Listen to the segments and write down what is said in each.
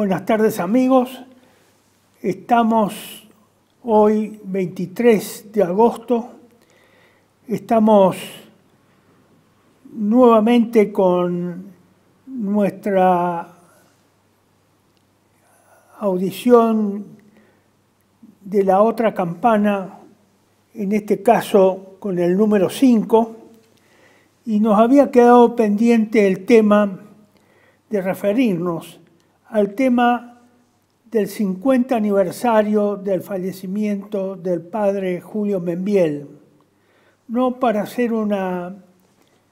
Buenas tardes amigos. Estamos hoy 23 de agosto. Estamos nuevamente con nuestra audición de la otra campana, en este caso con el número 5, y nos había quedado pendiente el tema de referirnos al tema del 50 aniversario del fallecimiento del padre Julio Membiel, no para hacer una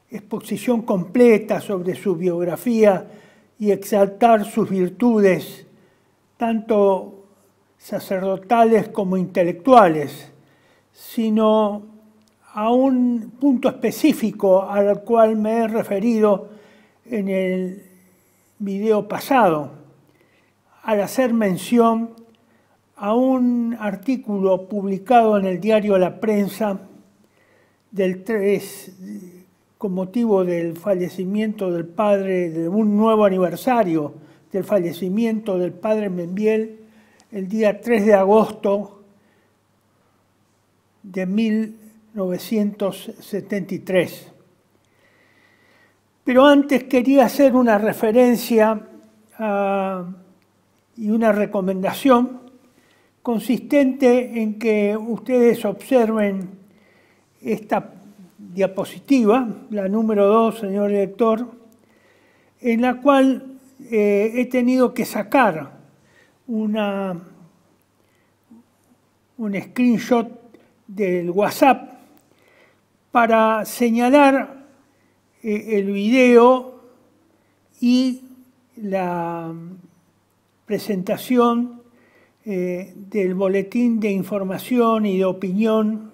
exposición completa sobre su biografía y exaltar sus virtudes, tanto sacerdotales como intelectuales, sino a un punto específico al cual me he referido en el video pasado, al hacer mención a un artículo publicado en el diario La Prensa del 3, con motivo del fallecimiento del padre, de un nuevo aniversario del fallecimiento del padre Membiel, el día 3 de agosto de 1973. Pero antes quería hacer una referencia a y una recomendación consistente en que ustedes observen esta diapositiva, la número 2, señor director, en la cual eh, he tenido que sacar una, un screenshot del WhatsApp para señalar eh, el video y la presentación eh, del Boletín de Información y de Opinión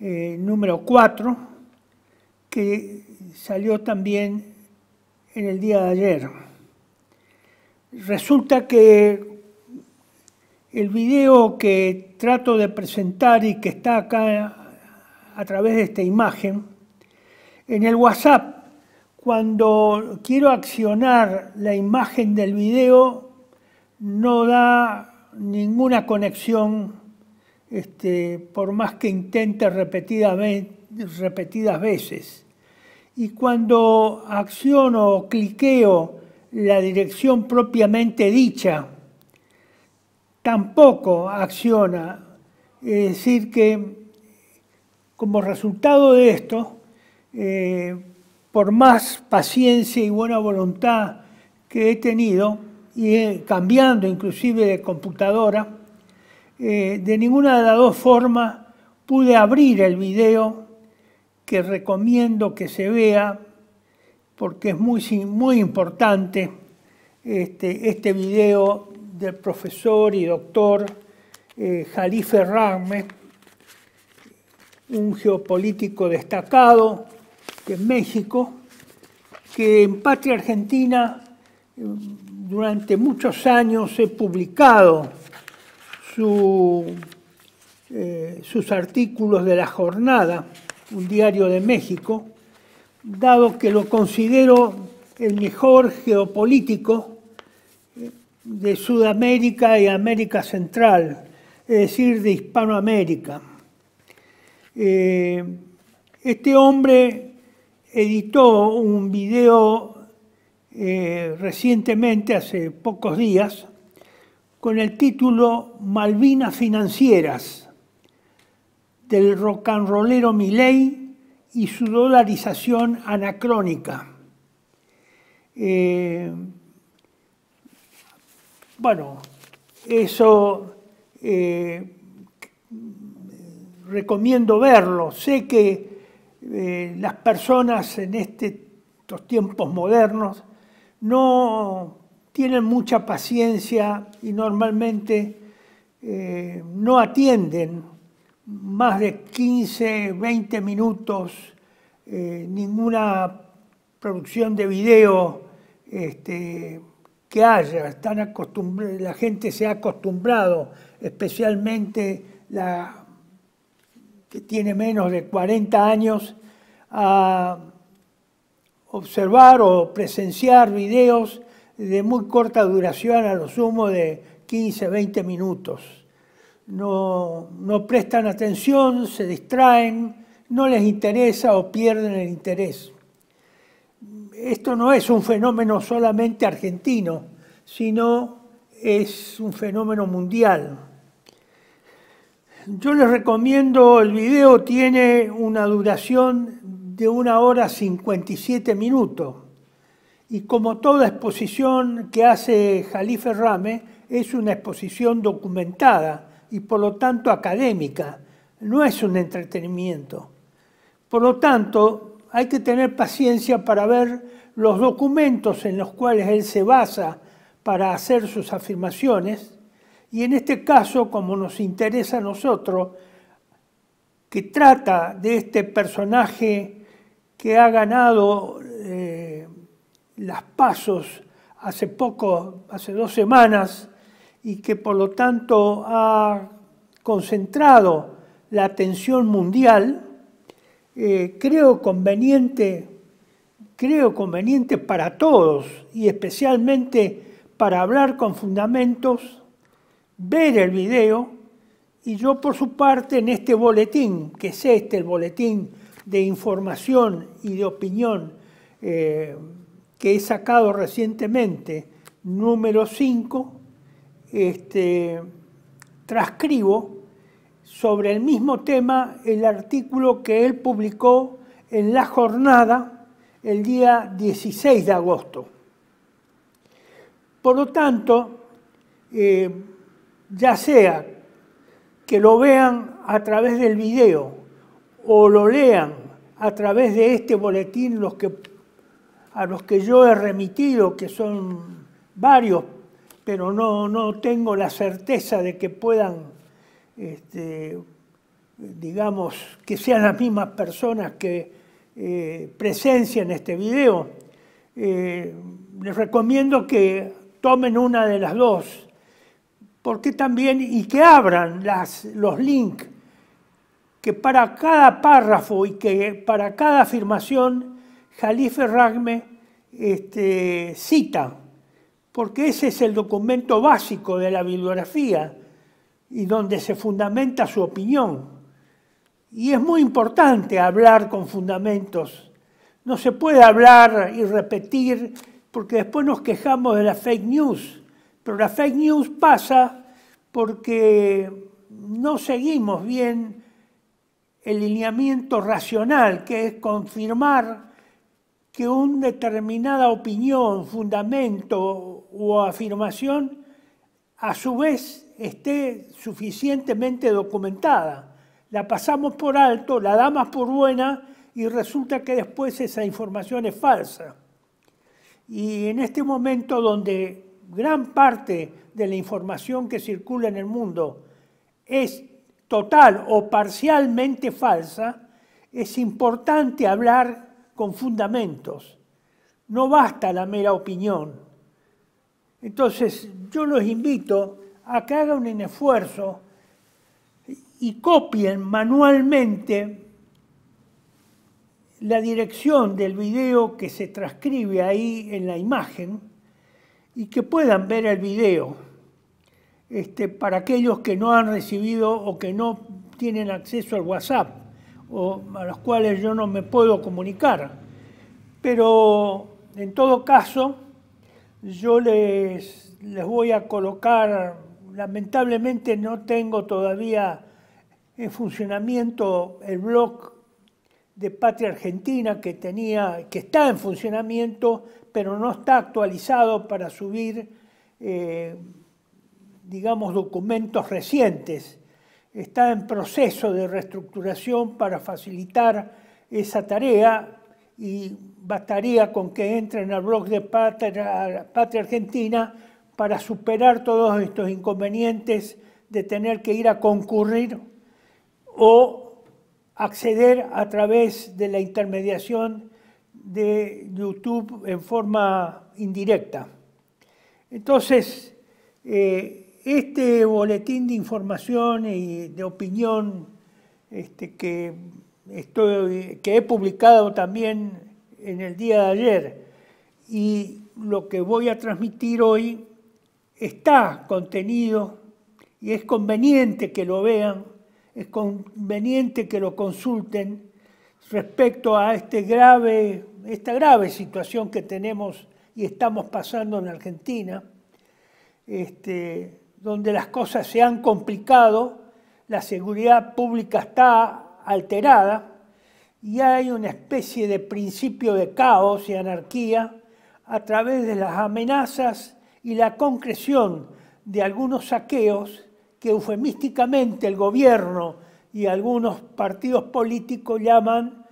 eh, número 4, que salió también en el día de ayer. Resulta que el video que trato de presentar y que está acá a través de esta imagen, en el WhatsApp, cuando quiero accionar la imagen del video, no da ninguna conexión, este, por más que intente repetidas veces. Y cuando acciono o cliqueo la dirección propiamente dicha, tampoco acciona. Es decir, que como resultado de esto, eh, por más paciencia y buena voluntad que he tenido, y eh, cambiando inclusive de computadora, eh, de ninguna de las dos formas pude abrir el video que recomiendo que se vea porque es muy, muy importante este, este video del profesor y doctor Jalí eh, Jalife un geopolítico destacado de México, que en patria argentina durante muchos años he publicado eh, sus artículos de La Jornada, un diario de México, dado que lo considero el mejor geopolítico eh, de Sudamérica y América Central, es decir, de Hispanoamérica. Eh, este hombre editó un video eh, recientemente, hace pocos días, con el título Malvinas Financieras, del rocanrolero Miley y su dolarización anacrónica. Eh, bueno, eso eh, recomiendo verlo. Sé que las personas en este, estos tiempos modernos no tienen mucha paciencia y normalmente eh, no atienden más de 15, 20 minutos eh, ninguna producción de video este, que haya. Están la gente se ha acostumbrado, especialmente la que tiene menos de 40 años, a observar o presenciar videos de muy corta duración, a lo sumo de 15, 20 minutos. No, no prestan atención, se distraen, no les interesa o pierden el interés. Esto no es un fenómeno solamente argentino, sino es un fenómeno mundial. Yo les recomiendo, el video tiene una duración de una hora 57 minutos. Y como toda exposición que hace Jalife Rame, es una exposición documentada y por lo tanto académica, no es un entretenimiento. Por lo tanto, hay que tener paciencia para ver los documentos en los cuales él se basa para hacer sus afirmaciones y en este caso, como nos interesa a nosotros, que trata de este personaje que ha ganado eh, las pasos hace poco, hace dos semanas, y que por lo tanto ha concentrado la atención mundial, eh, creo conveniente, creo conveniente para todos y especialmente para hablar con fundamentos, ver el video y yo por su parte en este boletín, que es este el boletín de información y de opinión eh, que he sacado recientemente, número 5, este, transcribo sobre el mismo tema el artículo que él publicó en La Jornada el día 16 de agosto. Por lo tanto, eh, ya sea que lo vean a través del video o lo lean a través de este boletín a los que yo he remitido, que son varios, pero no, tengo la certeza de que puedan, este, digamos, que sean las mismas personas que eh, presencian este video. Eh, les recomiendo que tomen una de las dos, porque también, y que abran las, los links que para cada párrafo y que para cada afirmación Jalife Ragme este, cita, porque ese es el documento básico de la bibliografía y donde se fundamenta su opinión. Y es muy importante hablar con fundamentos. No se puede hablar y repetir porque después nos quejamos de la fake news. Pero la fake news pasa porque no seguimos bien el lineamiento racional, que es confirmar que una determinada opinión, fundamento o afirmación, a su vez esté suficientemente documentada. La pasamos por alto, la damos por buena y resulta que después esa información es falsa. Y en este momento donde gran parte de la información que circula en el mundo es total o parcialmente falsa, es importante hablar con fundamentos. No basta la mera opinión. Entonces, yo los invito a que hagan un esfuerzo y copien manualmente la dirección del video que se transcribe ahí en la imagen y que puedan ver el video. Este, para aquellos que no han recibido o que no tienen acceso al WhatsApp o a los cuales yo no me puedo comunicar. Pero en todo caso, yo les, voy a colocar, lamentablemente no tengo todavía en funcionamiento el blog de Patria Argentina que tenía, que está en funcionamiento, pero no está actualizado para subir eh, digamos, documentos recientes. Está en proceso de reestructuración para facilitar esa tarea y bastaría con que entren al blog de Patria, Argentina para superar todos estos inconvenientes de tener que ir a concurrir o acceder a través de la intermediación de YouTube en forma indirecta. Entonces, eh, este boletín de información y de opinión este, que, estoy, que he publicado también en el día de ayer y lo que voy a transmitir hoy está contenido y es conveniente que lo vean, es conveniente que lo consulten respecto a este grave, esta grave situación que tenemos y estamos pasando en Argentina. Este, donde las cosas se han complicado, la seguridad pública está alterada y hay una especie de principio de caos y anarquía a través de las amenazas y la concreción de algunos saqueos que eufemísticamente el gobierno y algunos partidos políticos llaman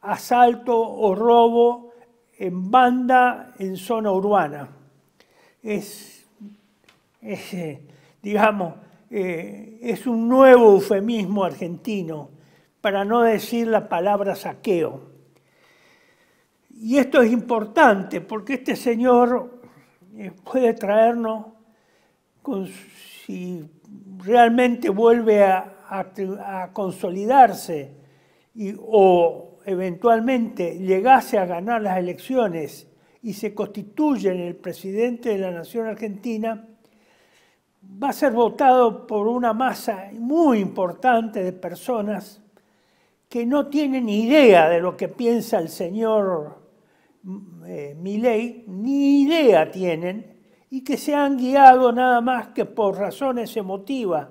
asalto o robo en banda en zona urbana. Es, eh, digamos, eh, es un nuevo eufemismo argentino para no decir la palabra saqueo. Y esto es importante porque este señor eh, puede traernos, si realmente vuelve a, consolidarse o eventualmente llegase a ganar las elecciones y se constituye en el presidente de la Nación Argentina, va a ser votado por una masa muy importante de personas que no tienen idea de lo que piensa el señor mm, eh, Milley, ni idea tienen, y que se han guiado nada más que por razones emotivas,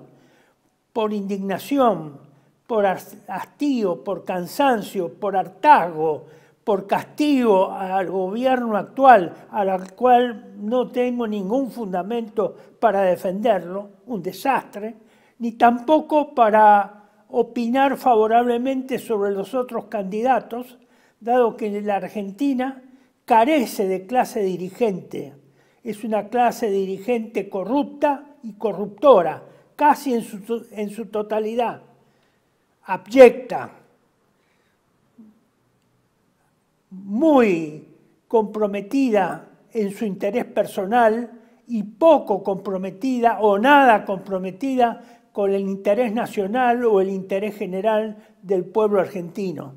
por indignación, por hastío, por cansancio, por hartazgo, por castigo al gobierno actual, al cual no tengo ningún fundamento para defenderlo, un desastre, ni tampoco para opinar favorablemente sobre los otros candidatos, dado que la Argentina carece de clase dirigente. Es una clase dirigente corrupta y corruptora, casi en su totalidad, abyecta, muy comprometida en su interés personal y poco comprometida o nada comprometida con el interés nacional o el interés general del pueblo argentino.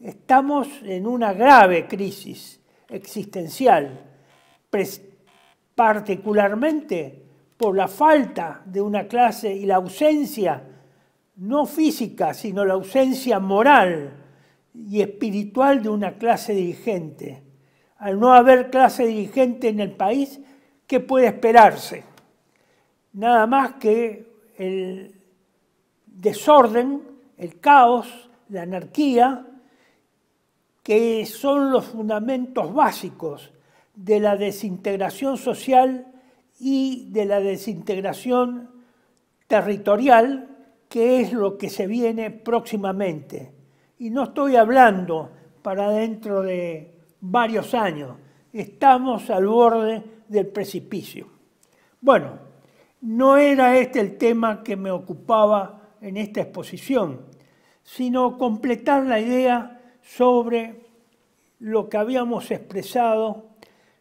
Estamos en una grave crisis existencial, particularmente por la falta de una clase y la ausencia, no física, sino la ausencia moral y espiritual de una clase dirigente. Al no haber clase dirigente en el país, ¿qué puede esperarse? Nada más que el desorden, el caos, la anarquía, que son los fundamentos básicos de la desintegración social y de la desintegración territorial, que es lo que se viene próximamente. Y no estoy hablando para dentro de varios años, estamos al borde del precipicio. Bueno, no era este el tema que me ocupaba en esta exposición, sino completar la idea sobre lo que habíamos expresado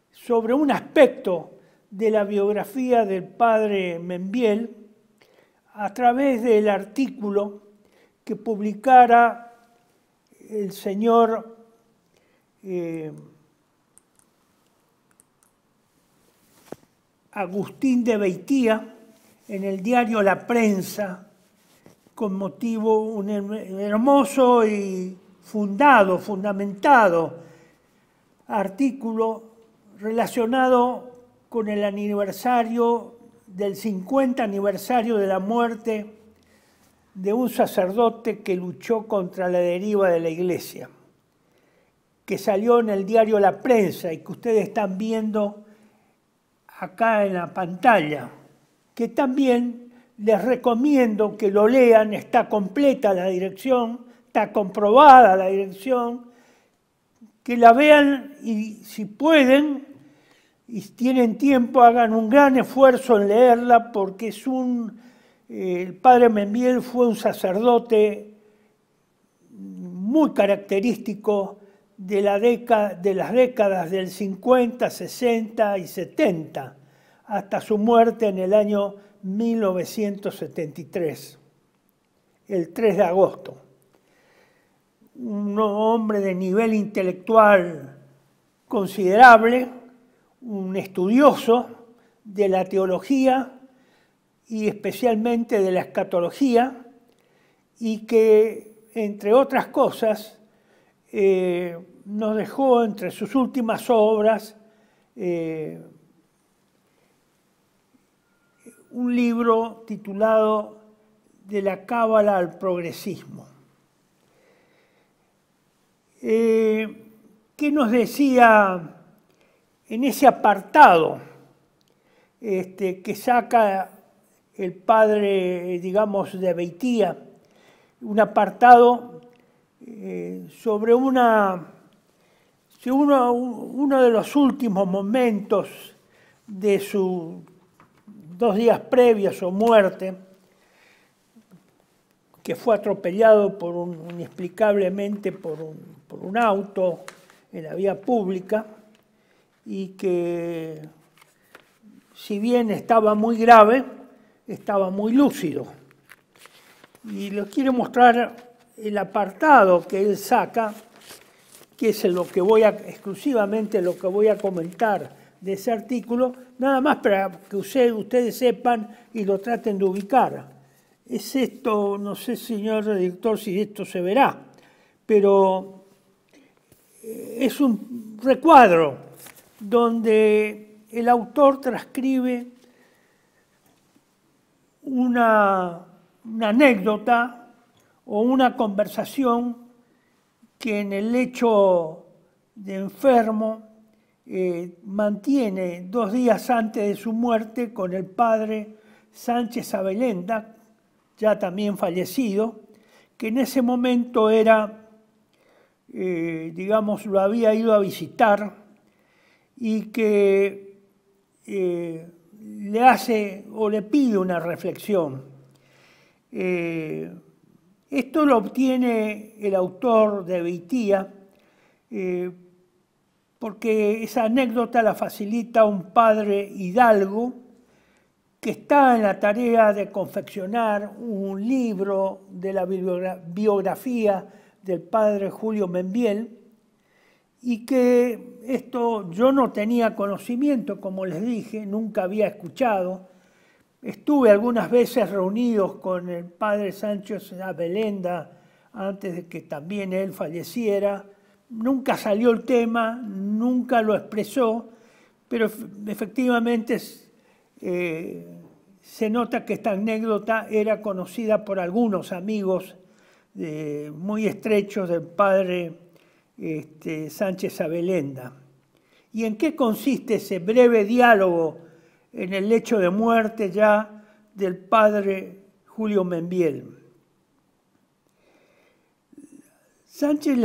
sobre un aspecto de la biografía del padre Membiel a través del artículo que publicara el señor eh, Agustín de Beitía en el diario La Prensa con motivo un hermoso y fundado, fundamentado artículo relacionado con el aniversario del 50 aniversario de la muerte de un sacerdote que luchó contra la deriva de la iglesia, que salió en el diario La Prensa y que ustedes están viendo acá en la pantalla, que también les recomiendo que lo lean, está completa la dirección, está comprobada la dirección, que la vean y si pueden y tienen tiempo hagan un gran esfuerzo en leerla porque es un eh, el padre Membiel fue un sacerdote muy característico de, de las décadas del 50, 60 y 70, hasta su muerte en el año 1973, el 3 de agosto. Un hombre de nivel intelectual considerable, un estudioso de la teología, y especialmente de la escatología y que, entre otras cosas, eh, nos dejó entre sus últimas obras eh, un libro titulado De la Cábala al Progresismo. Eh, ¿Qué nos decía en ese apartado este, que saca el padre, digamos, de Beitía, un apartado eh, sobre una, uno, de los últimos momentos de sus dos días previos a su muerte, que fue atropellado inexplicablemente por un auto en la vía pública y que si bien estaba muy grave, estaba muy lúcido. Y les quiero mostrar el apartado que él saca, que es lo que voy exclusivamente lo que voy a comentar de ese artículo, nada más para que ustedes, ustedes sepan y lo traten de ubicar. Es esto, no sé, señor director, si esto se verá, pero eh, es un recuadro donde el autor transcribe una, anécdota o una conversación que en el lecho de enfermo eh, mantiene dos días antes de su muerte con el padre Sánchez Abelenda, ya también fallecido, que en ese momento era, eh, digamos, lo había ido a visitar y que eh, le hace o le pide una reflexión. Eh, esto lo obtiene el autor de Beitía eh, porque esa anécdota la facilita un padre hidalgo que está en la tarea de confeccionar un libro de la biografía del padre Julio Membiel y que esto yo no tenía conocimiento, como les dije, nunca había escuchado. Estuve algunas veces reunidos con el padre la Belenda antes de que también él falleciera. Nunca salió el tema, nunca lo expresó, pero efectivamente eh, se nota que esta anécdota era conocida por algunos amigos muy estrechos del padre este, Sánchez Abelenda ¿Y en qué consiste ese breve diálogo en el lecho de muerte ya del padre Julio Membiel? Sánchez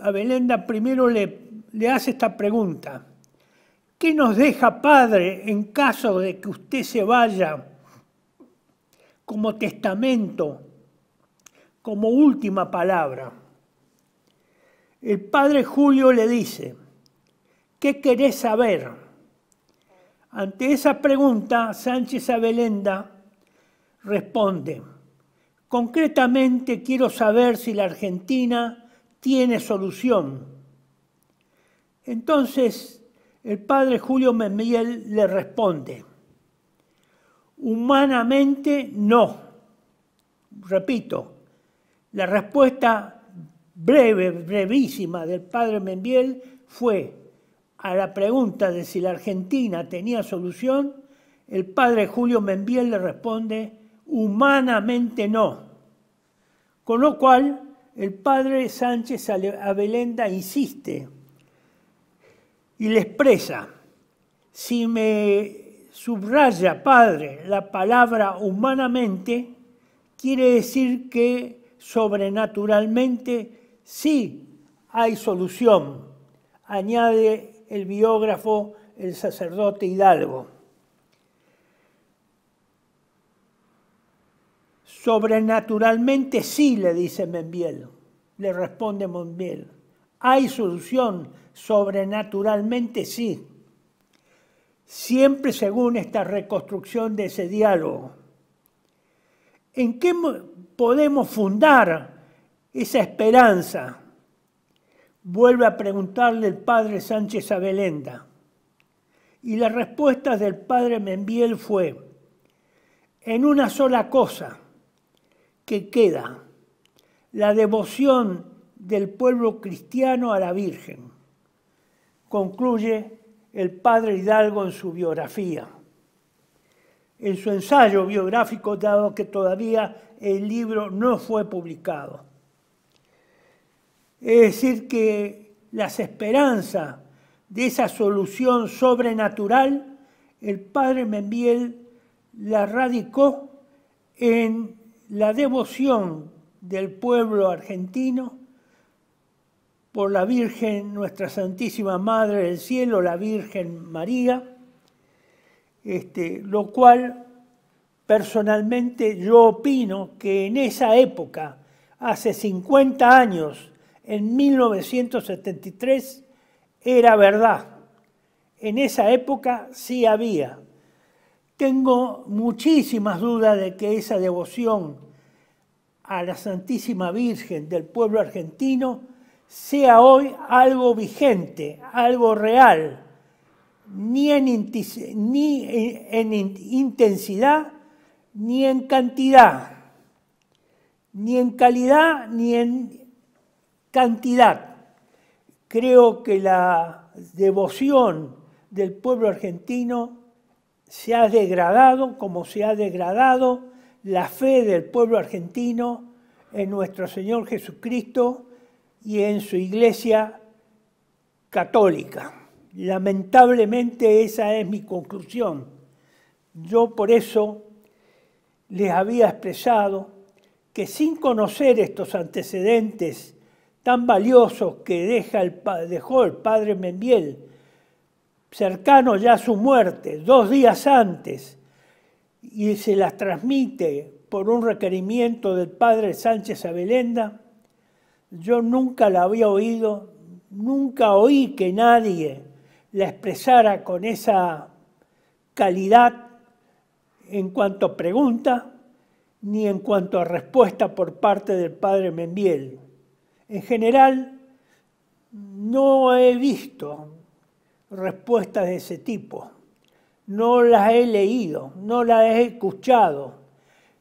Abelenda primero le hace esta pregunta. ¿Qué nos deja, Padre, en caso de que usted se vaya como testamento, como última palabra? El padre Julio le dice, ¿qué querés saber? Ante esa pregunta, Sánchez Abelenda responde, concretamente quiero saber si la Argentina tiene solución. Entonces, el padre Julio Memiel le responde, humanamente no. Repito, la respuesta breve, brevísima del padre Membiel fue a la pregunta de si la Argentina tenía solución, el padre Julio Membiel le responde, humanamente no. Con lo cual, el padre Sánchez Avelenda insiste y le expresa, si me subraya, padre, la palabra humanamente, quiere decir que sobrenaturalmente Sí hay solución, añade el biógrafo, el sacerdote Hidalgo. Sobrenaturalmente sí, le dice Membiel, le responde Membiel. Hay solución, sobrenaturalmente sí. Siempre según esta reconstrucción de ese diálogo. ¿En qué podemos fundar esa esperanza, vuelve a preguntarle el padre Sánchez a Belenda. Y la respuesta del padre Membiel fue, en una sola cosa que queda, la devoción del pueblo cristiano a la Virgen, concluye el padre Hidalgo en su biografía. En su ensayo biográfico, dado que todavía el libro no fue publicado. Es decir, que las esperanzas de esa solución sobrenatural, el padre Membiel la radicó en la devoción del pueblo argentino por la Virgen, nuestra Santísima Madre del Cielo, la Virgen María, este, lo cual personalmente yo opino que en esa época, hace 50 años, en 1973 era verdad. En esa época sí había. Tengo muchísimas dudas de que esa devoción a la Santísima Virgen del pueblo argentino sea hoy algo vigente, algo real, ni en, ni en intensidad, ni en cantidad, ni en calidad, ni en cantidad. Creo que la devoción del pueblo argentino se ha degradado como se ha degradado la fe del pueblo argentino en nuestro Señor Jesucristo y en su iglesia católica. Lamentablemente esa es mi conclusión. Yo por eso les había expresado que sin conocer estos antecedentes tan valiosos que deja el, dejó el padre Mendiel, cercano ya a su muerte, dos días antes, y se las transmite por un requerimiento del padre Sánchez Abelenda, yo nunca la había oído, nunca oí que nadie la expresara con esa calidad en cuanto a pregunta ni en cuanto a respuesta por parte del padre Mendiel en general, no he visto respuestas de ese tipo, no las he leído, no las he escuchado,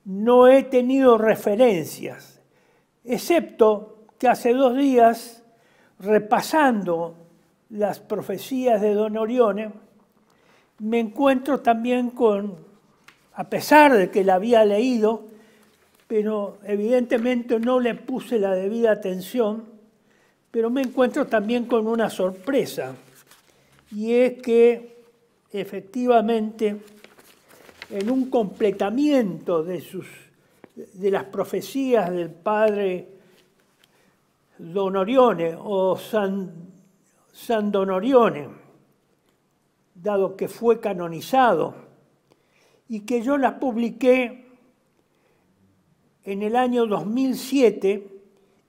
no he tenido referencias, excepto que hace dos días, repasando las profecías de Don Orione, me encuentro también con, a pesar de que la había leído, pero evidentemente no le puse la debida atención, pero me encuentro también con una sorpresa, y es que efectivamente en un completamiento de, sus, de las profecías del padre Don Orione o San, San Don Orione, dado que fue canonizado, y que yo las publiqué en el año 2007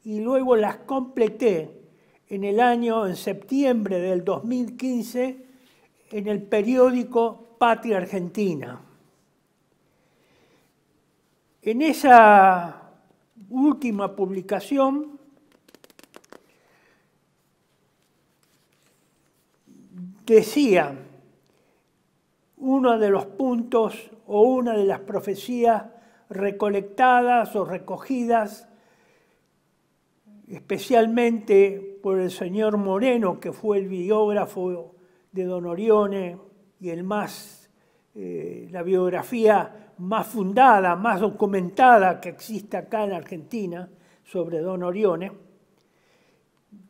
y luego las completé en el año, en septiembre del 2015, en el periódico Patria Argentina. En esa última publicación decía uno de los puntos o una de las profecías recolectadas o recogidas especialmente por el señor Moreno, que fue el biógrafo de Don Orione y el más, eh, la biografía más fundada, más documentada que existe acá en Argentina sobre Don Orione.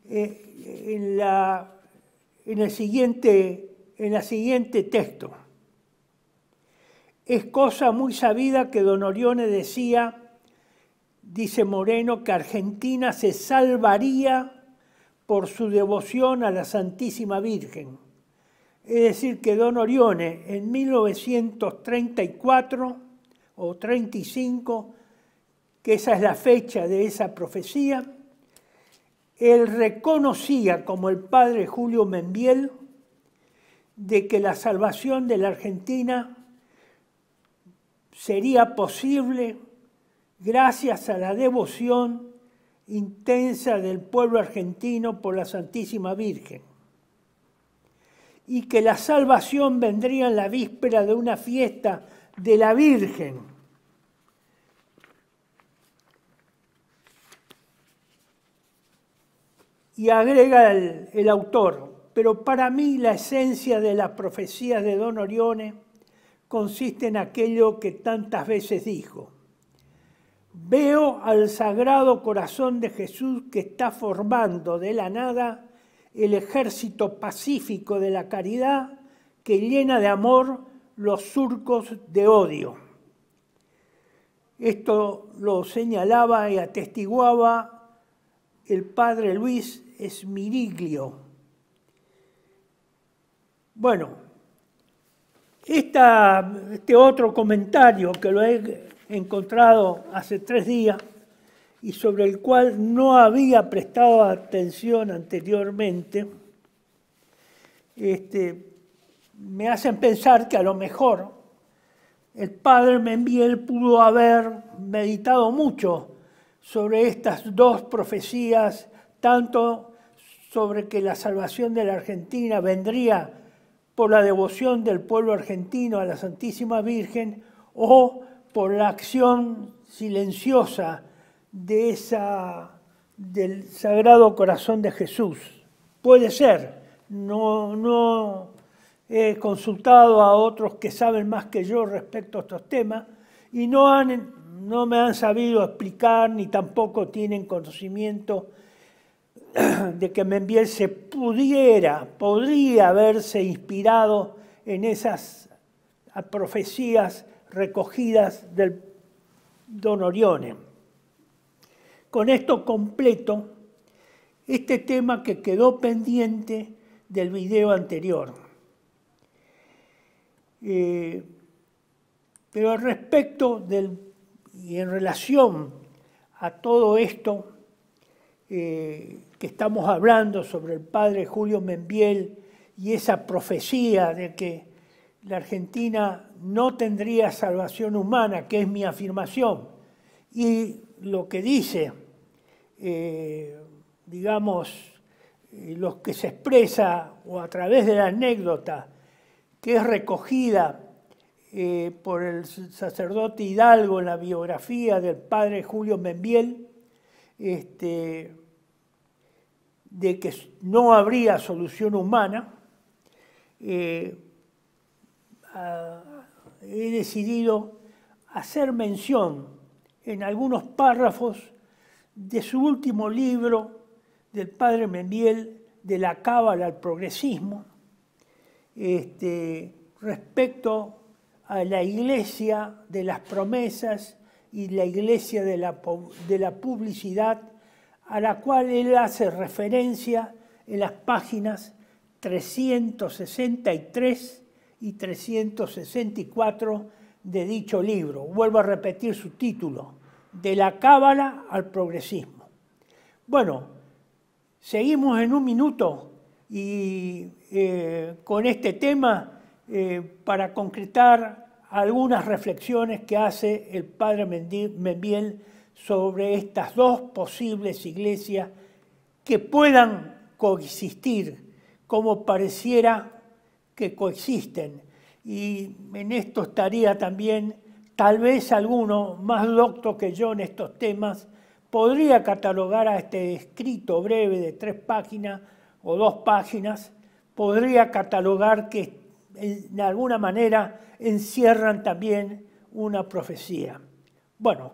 Eh, en, la, en, el siguiente, en siguiente texto. Es cosa muy sabida que don Orione decía, dice Moreno, que Argentina se salvaría por su devoción a la Santísima Virgen. Es decir, que don Orione en 1934 o 35, que esa es la fecha de esa profecía, él reconocía como el padre Julio Membiel de que la salvación de la Argentina sería posible gracias a la devoción intensa del pueblo argentino por la Santísima Virgen y que la salvación vendría en la víspera de una fiesta de la Virgen. Y agrega el, autor, pero para mí la esencia de las profecías de Don Orione consiste en aquello que tantas veces dijo. Veo al sagrado corazón de Jesús que está formando de la nada el ejército pacífico de la caridad que llena de amor los surcos de odio. Esto lo señalaba y atestiguaba el padre Luis Esmiriglio. Bueno, este otro comentario que lo he encontrado hace tres días y sobre el cual no había prestado atención anteriormente, este, me hacen pensar que a lo mejor el padre Membiel pudo haber meditado mucho sobre estas dos profecías, tanto sobre que la salvación de la Argentina vendría por la devoción del pueblo argentino a la Santísima Virgen o por la acción silenciosa de esa, del Sagrado Corazón de Jesús. Puede ser, no, he consultado a otros que saben más que yo respecto a estos temas y no, no me han sabido explicar ni tampoco tienen conocimiento de que envié se pudiera, podría haberse inspirado en esas profecías recogidas del Don Orione. Con esto completo, este tema que quedó pendiente del video anterior. Eh, pero respecto del, y en relación a todo esto eh, que estamos hablando sobre el padre Julio Membiel y esa profecía de que la Argentina no tendría salvación humana, que es mi afirmación, y lo que dice, eh, digamos, eh, lo que se expresa o a través de la anécdota que es recogida por el sacerdote Hidalgo en la biografía del padre Julio Membiel, este, de que no habría solución humana, eh, he decidido hacer mención en algunos párrafos de su último libro del padre Mendiel, de la cábala al progresismo, este, respecto a la iglesia de las promesas y la iglesia de la, de la publicidad a la cual él hace referencia en las páginas 363 y 364 de dicho libro. Vuelvo a repetir su título, De la Cábala al Progresismo. Bueno, seguimos en un minuto y eh, con este tema eh, para concretar algunas reflexiones que hace el padre Mendiel sobre estas dos posibles iglesias que puedan coexistir como pareciera que coexisten. Y en esto estaría también tal vez alguno más docto que yo en estos temas podría catalogar a este escrito breve de tres páginas o dos páginas, podría catalogar que de alguna manera encierran también una profecía. Bueno,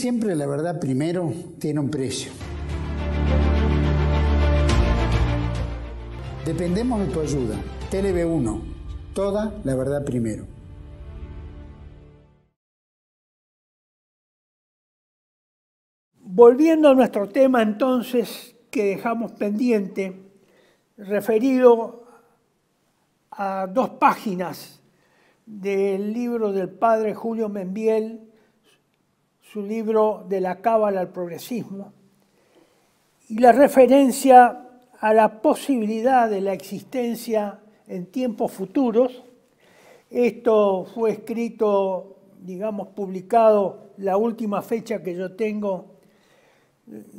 siempre la verdad primero tiene un precio. Dependemos de tu ayuda. tv 1 Toda la verdad primero. Volviendo a nuestro tema entonces que dejamos pendiente, referido a dos páginas del libro del padre Julio Membiel, su libro De la Cábala al Progresismo, y la referencia a la posibilidad de la existencia en tiempos futuros. Esto fue escrito, digamos, publicado, la última fecha que yo tengo,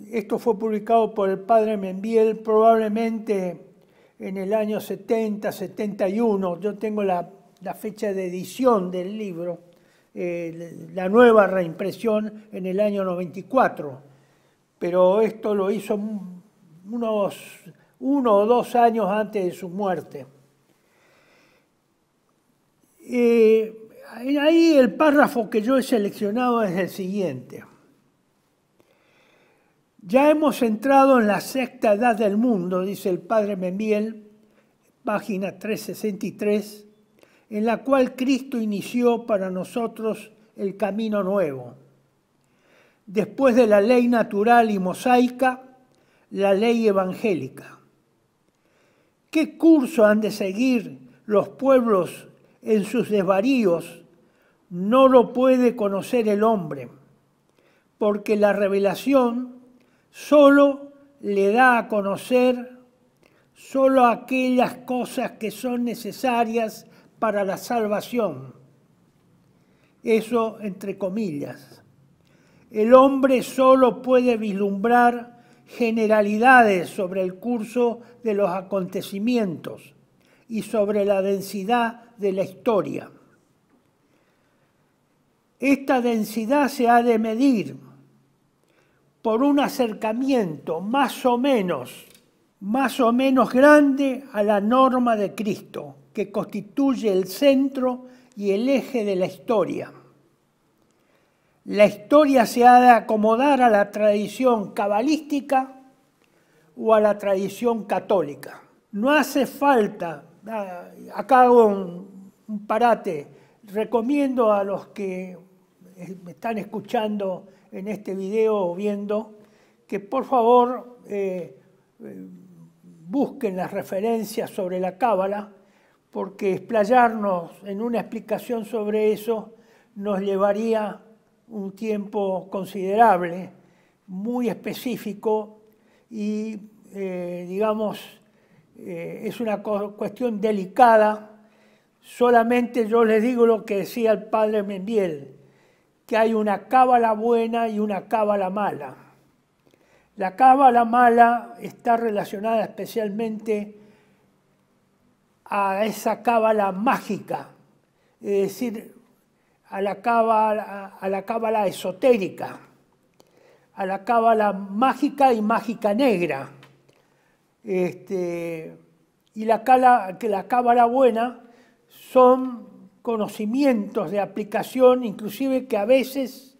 esto fue publicado por el padre Membiel probablemente en el año 70, 71, yo tengo la, la fecha de edición del libro la nueva reimpresión en el año 94, pero esto lo hizo unos uno o dos años antes de su muerte. Eh, ahí el párrafo que yo he seleccionado es el siguiente. Ya hemos entrado en la sexta edad del mundo, dice el padre Membiel, página 363, en la cual Cristo inició para nosotros el camino nuevo. Después de la ley natural y mosaica, la ley evangélica. ¿Qué curso han de seguir los pueblos en sus desvaríos? No lo puede conocer el hombre, porque la revelación solo le da a conocer solo aquellas cosas que son necesarias para la salvación. Eso entre comillas. El hombre solo puede vislumbrar generalidades sobre el curso de los acontecimientos y sobre la densidad de la historia. Esta densidad se ha de medir por un acercamiento más o menos, más o menos grande a la norma de Cristo, que constituye el centro y el eje de la historia. La historia se ha de acomodar a la tradición cabalística o a la tradición católica. No hace falta, ah, acá hago un, parate, recomiendo a los que me están escuchando en este video o viendo, que por favor eh, eh, busquen las referencias sobre la cábala, porque explayarnos en una explicación sobre eso nos llevaría un tiempo considerable, muy específico y, eh, digamos, eh, es una cuestión delicada. Solamente yo les digo lo que decía el padre Mendiel, que hay una cábala buena y una cábala mala. La cábala mala está relacionada especialmente a esa cábala mágica, es decir, a la cábala, a la cábala esotérica, a la cábala mágica y mágica negra. Este, y la, que la cábala buena son conocimientos de aplicación, inclusive que a veces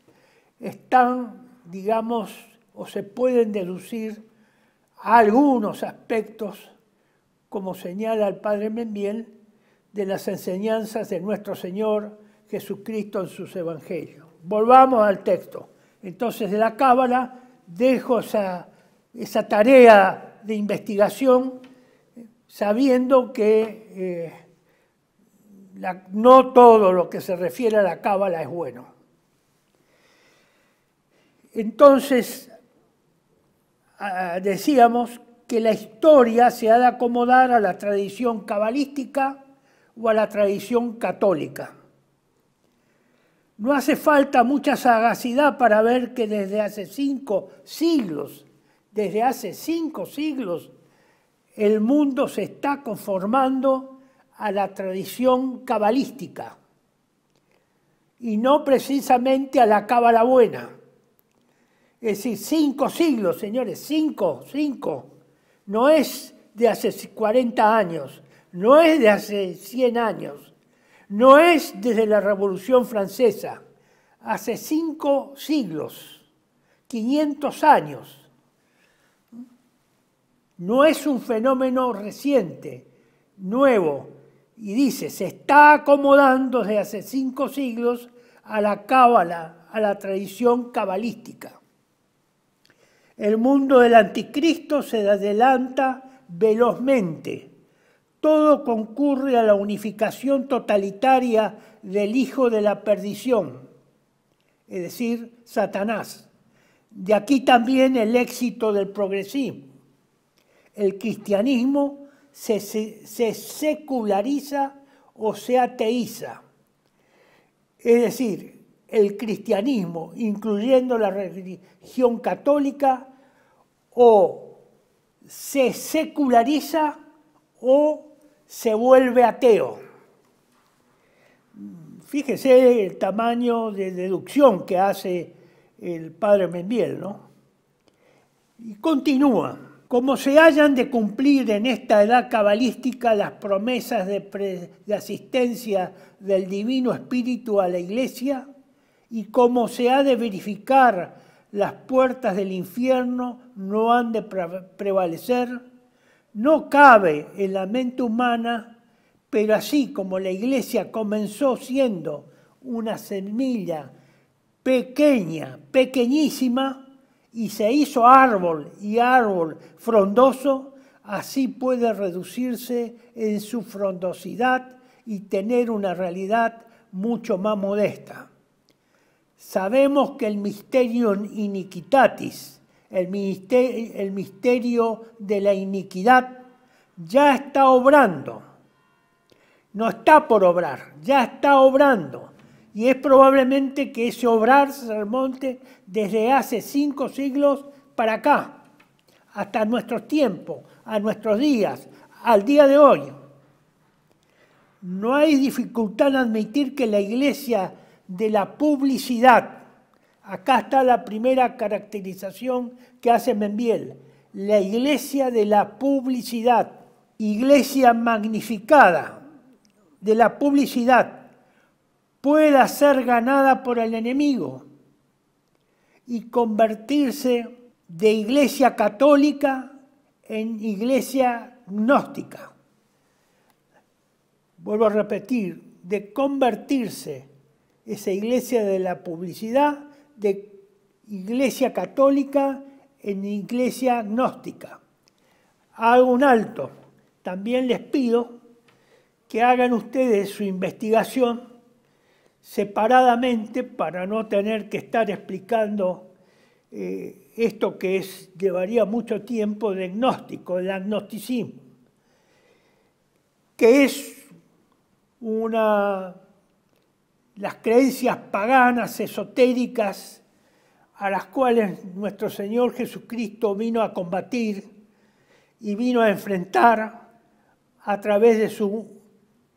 están, digamos, o se pueden deducir algunos aspectos como señala el padre Membiel, de las enseñanzas de nuestro Señor Jesucristo en sus evangelios. Volvamos al texto. Entonces, de la Cábala dejo esa, tarea de investigación sabiendo que eh, no todo lo que se refiere a la cábala es bueno. Entonces, decíamos que la historia se ha de acomodar a la tradición cabalística o a la tradición católica. No hace falta mucha sagacidad para ver que desde hace cinco siglos, desde hace cinco siglos, el mundo se está conformando a la tradición cabalística y no precisamente a la cábala buena. Es decir, cinco siglos, señores, cinco, cinco no es de hace 40 años, no es de hace 100 años, no es desde la Revolución Francesa, hace cinco siglos, 500 años. No es un fenómeno reciente, nuevo, y dice, se está acomodando desde hace cinco siglos a la cábala, a la tradición cabalística. El mundo del anticristo se adelanta velozmente. Todo concurre a la unificación totalitaria del hijo de la perdición, es decir, Satanás. De aquí también el éxito del progresismo. El cristianismo se, seculariza o se ateiza. Es decir, el cristianismo, incluyendo la religión católica, o se seculariza o se vuelve ateo. Fíjese el tamaño de deducción que hace el padre Mendiel, ¿no? Y continúa. Como se hayan de cumplir en esta edad cabalística las promesas de, de asistencia del Divino Espíritu a la Iglesia, y como se ha de verificar las puertas del infierno no han de prevalecer, no cabe en la mente humana, pero así como la iglesia comenzó siendo una semilla pequeña, pequeñísima, y se hizo árbol y árbol frondoso, así puede reducirse en su frondosidad y tener una realidad mucho más modesta. Sabemos que el misterio iniquitatis, el misterio, de la iniquidad ya está obrando. No está por obrar, ya está obrando. Y es probablemente que ese obrar se remonte desde hace cinco siglos para acá, hasta nuestros tiempos, a nuestros días, al día de hoy. No hay dificultad en admitir que la iglesia de la publicidad Acá está la primera caracterización que hace Membiel, la iglesia de la publicidad, iglesia magnificada de la publicidad, pueda ser ganada por el enemigo y convertirse de iglesia católica en iglesia gnóstica. Vuelvo a repetir, de convertirse esa iglesia de la publicidad de iglesia católica en iglesia gnóstica. Hago un alto. También les pido que hagan ustedes su investigación separadamente para no tener que estar explicando eh, esto que es, llevaría mucho tiempo de gnóstico, el agnosticismo, que es una las creencias paganas, esotéricas, a las cuales nuestro Señor Jesucristo vino a combatir y vino a enfrentar a través de sus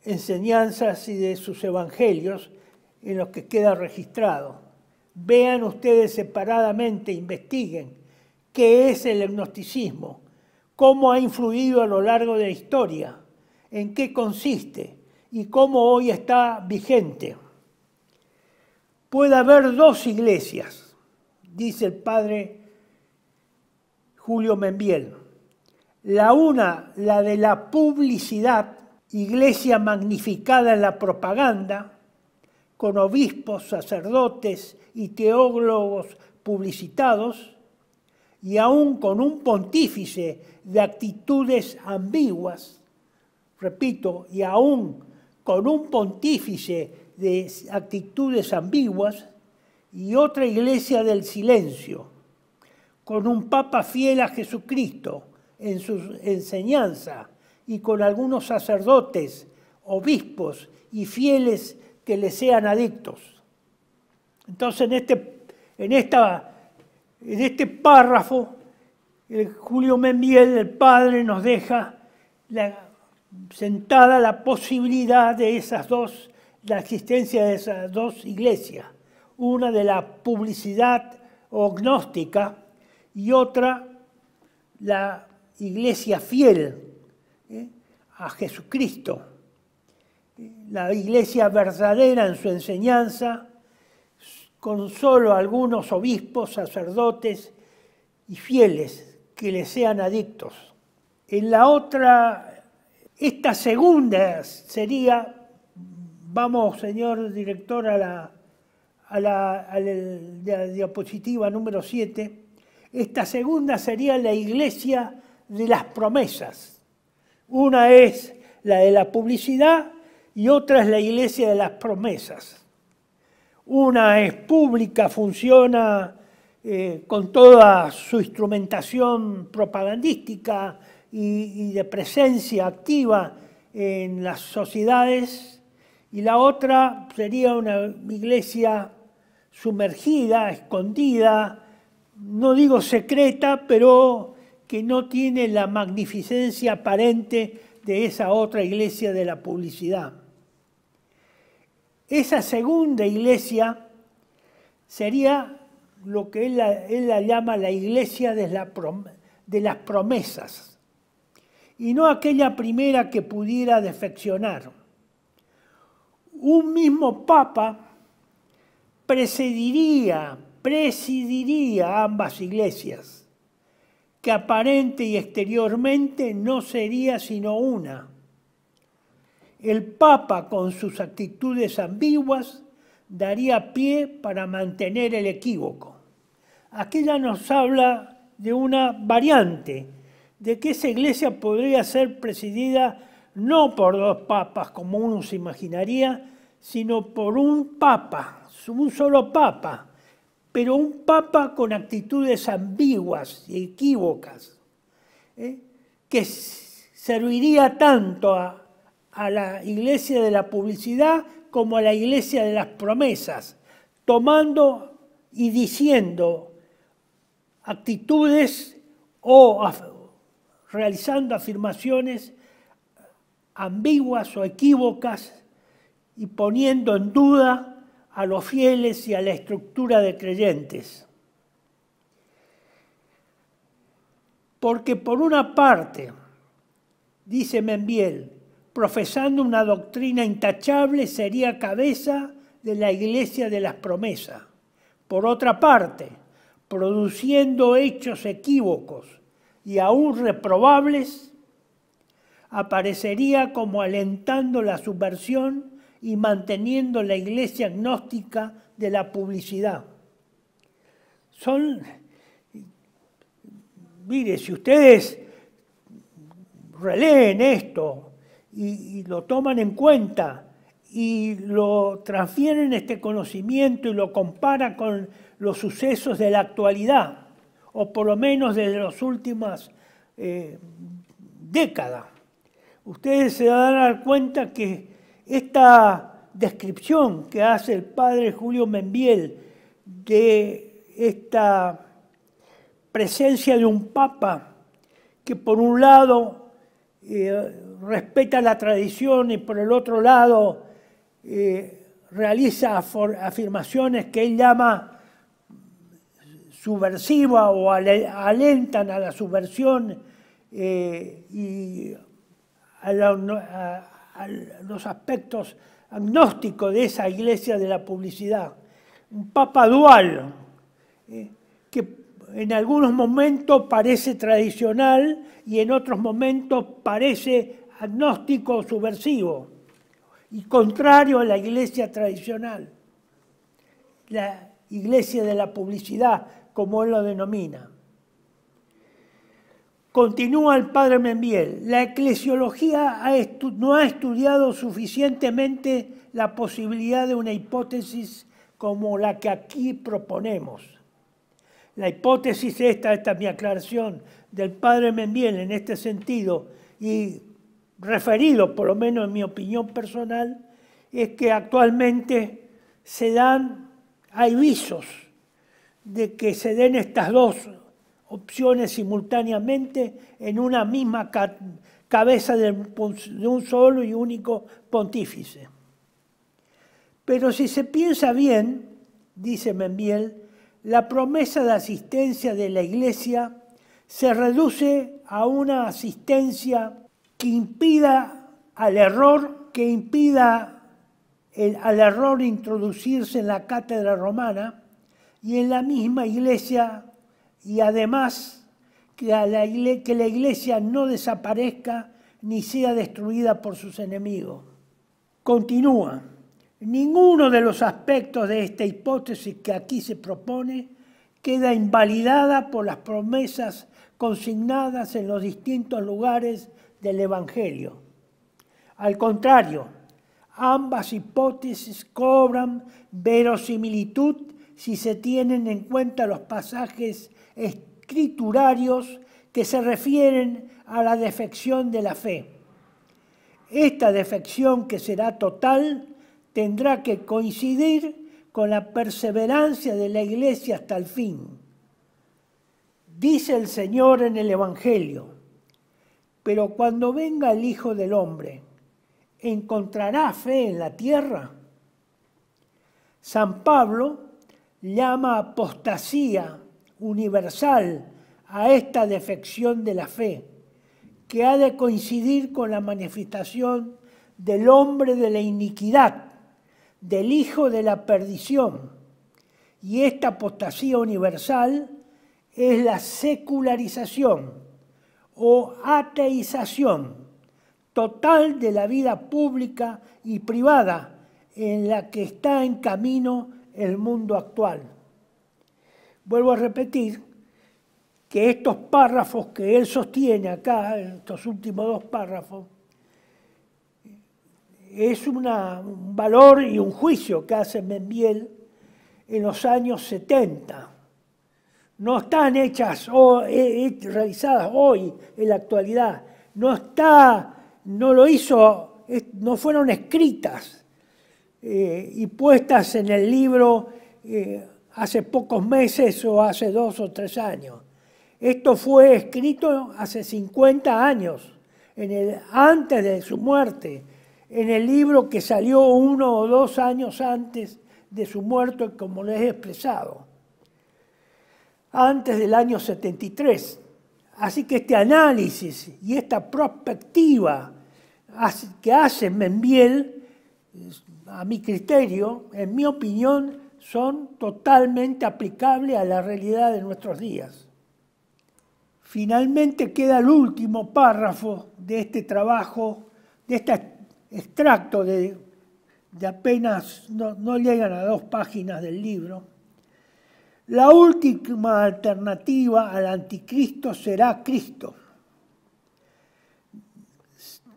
enseñanzas y de sus evangelios en los que queda registrado. Vean ustedes separadamente, investiguen qué es el agnosticismo, cómo ha influido a lo largo de la historia, en qué consiste y cómo hoy está vigente puede haber dos iglesias, dice el padre Julio Membiel. La una, la de la publicidad, iglesia magnificada en la propaganda, con obispos, sacerdotes y teólogos publicitados, y aún con un pontífice de actitudes ambiguas, repito, y aún con un pontífice de actitudes ambiguas y otra iglesia del silencio, con un papa fiel a Jesucristo en su enseñanza y con algunos sacerdotes, obispos y fieles que le sean adictos. Entonces en este, en esta, en este párrafo el Julio Membiel, el padre, nos deja sentada la posibilidad de esas dos la existencia de esas dos iglesias, una de la publicidad gnóstica y otra la iglesia fiel ¿eh? a Jesucristo, la iglesia verdadera en su enseñanza, con solo algunos obispos, sacerdotes y fieles que le sean adictos. En la otra, esta segunda sería Vamos, señor director, a la, diapositiva número 7. Esta segunda sería la iglesia de las promesas. Una es la de la publicidad y otra es la iglesia de las promesas. Una es pública, funciona eh, con toda su instrumentación propagandística y, y de presencia activa en las sociedades y la otra sería una iglesia sumergida, escondida, no digo secreta, pero que no tiene la magnificencia aparente de esa otra iglesia de la publicidad. Esa segunda iglesia sería lo que él la, llama la iglesia de las promesas, y no aquella primera que pudiera defeccionar un mismo papa presidiría, presidiría ambas iglesias, que aparente y exteriormente no sería sino una. El papa con sus actitudes ambiguas daría pie para mantener el equívoco. Aquí ya nos habla de una variante, de que esa iglesia podría ser presidida no por dos papas como uno se imaginaría, sino por un papa, un solo papa, pero un papa con actitudes ambiguas y equívocas, ¿eh? que serviría tanto a, la iglesia de la publicidad como a la iglesia de las promesas, tomando y diciendo actitudes o realizando afirmaciones ambiguas o equívocas y poniendo en duda a los fieles y a la estructura de creyentes. Porque por una parte, dice Membiel, profesando una doctrina intachable sería cabeza de la iglesia de las promesas. Por otra parte, produciendo hechos equívocos y aún reprobables, aparecería como alentando la subversión y manteniendo la iglesia agnóstica de la publicidad. Son, mire, si ustedes releen esto y, lo toman en cuenta y lo transfieren este conocimiento y lo comparan con los sucesos de la actualidad, o por lo menos de las últimas eh, décadas, Ustedes se van a dar cuenta que esta descripción que hace el padre Julio Membiel de esta presencia de un papa que por un lado eh, respeta la tradición y por el otro lado eh, realiza afirmaciones que él llama subversiva o alentan a la subversión eh, y a, los aspectos agnósticos de esa iglesia de la publicidad. Un papa dual, eh, que en algunos momentos parece tradicional y en otros momentos parece agnóstico o subversivo y contrario a la iglesia tradicional, la iglesia de la publicidad, como él lo denomina. Continúa el padre Membiel, la eclesiología no ha estudiado suficientemente la posibilidad de una hipótesis como la que aquí proponemos. La hipótesis esta, esta es mi aclaración del padre Membiel en este sentido y referido, por lo menos en mi opinión personal, es que actualmente se dan, hay visos de que se den estas dos opciones simultáneamente en una misma cabeza de, un solo y único pontífice. Pero si se piensa bien, dice Membiel, la promesa de asistencia de la Iglesia se reduce a una asistencia que impida al error, que impida al error introducirse en la cátedra romana y en la misma iglesia y además que, la, que la iglesia no desaparezca ni sea destruida por sus enemigos. Continúa. Ninguno de los aspectos de esta hipótesis que aquí se propone queda invalidada por las promesas consignadas en los distintos lugares del Evangelio. Al contrario, ambas hipótesis cobran verosimilitud si se tienen en cuenta los pasajes escriturarios que se refieren a la defección de la fe. Esta defección, que será total, tendrá que coincidir con la perseverancia de la iglesia hasta el fin. Dice el Señor en el Evangelio, pero cuando venga el Hijo del Hombre, ¿encontrará fe en la tierra? San Pablo llama apostasía universal a esta defección de la fe, que ha de coincidir con la manifestación del hombre de la iniquidad, del hijo de la perdición. Y esta apostasía universal es la secularización o ateización total de la vida pública y privada en la que está en camino el mundo actual. Vuelvo a repetir que estos párrafos que él sostiene acá, estos últimos dos párrafos, es un valor y un juicio que hace Membiel en los años 70. No están hechas o eh, eh, realizadas hoy, en la actualidad. No está, no lo hizo, no fueron escritas eh, y puestas en el libro hace pocos meses o hace dos o tres años. Esto fue escrito hace 50 años, en el, antes de su muerte, en el libro que salió uno o dos años antes de su muerte, como lo he expresado, antes del año 73. Así que este análisis y esta prospectiva que hace Membiel, a mi criterio, en mi opinión, son totalmente aplicables a la realidad de nuestros días. Finalmente queda el último párrafo de este trabajo, de este extracto de, apenas, no, llegan a dos páginas del libro. La última alternativa al anticristo será Cristo.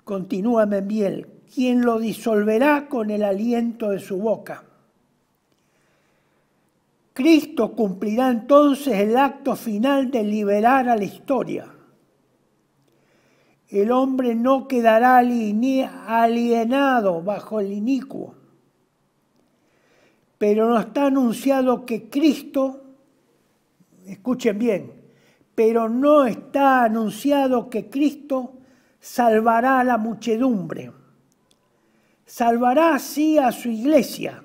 Continúa Membiel, quien lo disolverá con el aliento de su boca Cristo cumplirá entonces el acto final de liberar a la historia. El hombre no quedará alienado bajo el inicuo, pero no está anunciado que Cristo, escuchen bien, pero no está anunciado que Cristo salvará a la muchedumbre. Salvará así a su iglesia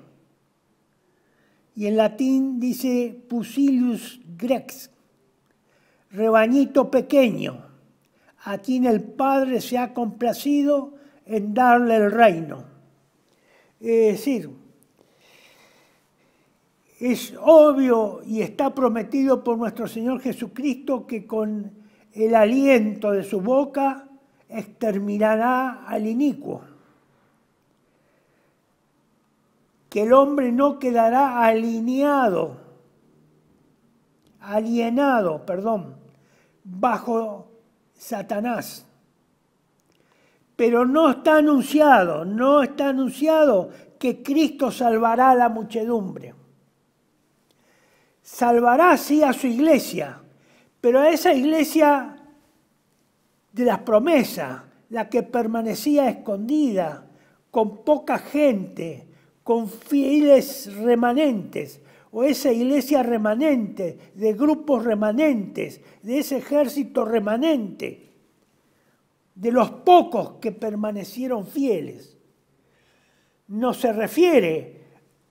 y en latín dice Pusilius Grex, rebañito pequeño, a quien el Padre se ha complacido en darle el reino. Es decir, es obvio y está prometido por nuestro Señor Jesucristo que con el aliento de su boca exterminará al inicuo. que el hombre no quedará alineado, alienado, perdón, bajo Satanás. Pero no está anunciado, no está anunciado que Cristo salvará a la muchedumbre. Salvará sí a su iglesia, pero a esa iglesia de las promesas, la que permanecía escondida, con poca gente, con fieles remanentes, o esa iglesia remanente, de grupos remanentes, de ese ejército remanente, de los pocos que permanecieron fieles. No se refiere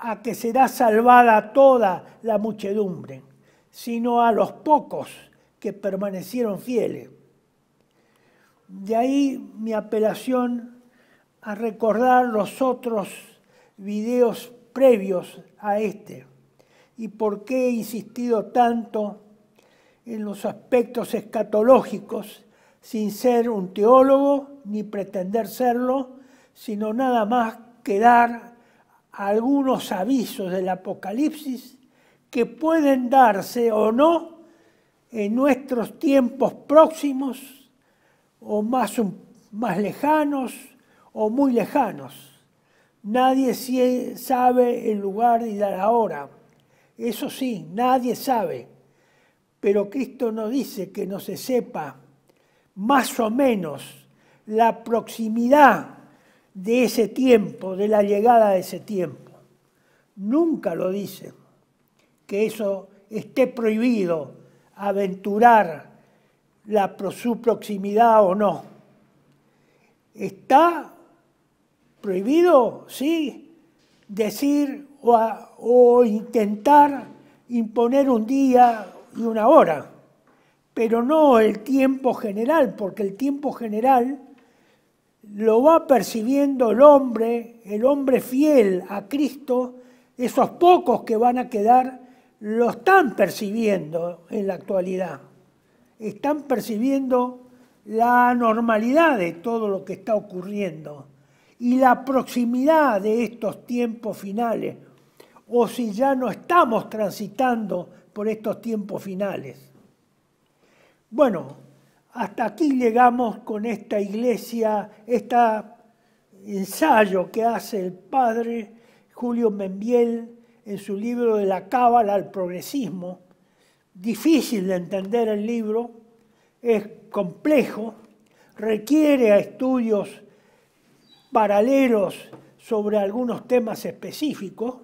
a que será salvada toda la muchedumbre, sino a los pocos que permanecieron fieles. De ahí mi apelación a recordar los otros videos previos a este y por qué he insistido tanto en los aspectos escatológicos sin ser un teólogo ni pretender serlo, sino nada más que dar algunos avisos del Apocalipsis que pueden darse o no en nuestros tiempos próximos o más, más lejanos o muy lejanos. Nadie sabe el lugar y la hora. Eso sí, nadie sabe. Pero Cristo no dice que no se sepa más o menos la proximidad de ese tiempo, de la llegada de ese tiempo. Nunca lo dice, que eso esté prohibido, aventurar la, su proximidad o no. Está prohibido, sí, decir o, intentar imponer un día y una hora, pero no el tiempo general, porque el tiempo general lo va percibiendo el hombre, el hombre fiel a Cristo, esos pocos que van a quedar, lo están percibiendo en la actualidad, están percibiendo la anormalidad de todo lo que está ocurriendo y la proximidad de estos tiempos finales, o si ya no estamos transitando por estos tiempos finales. Bueno, hasta aquí llegamos con esta iglesia, este ensayo que hace el padre Julio Membiel en su libro de la Cábala al progresismo. Difícil de entender el libro, es complejo, requiere a estudios paralelos sobre algunos temas específicos,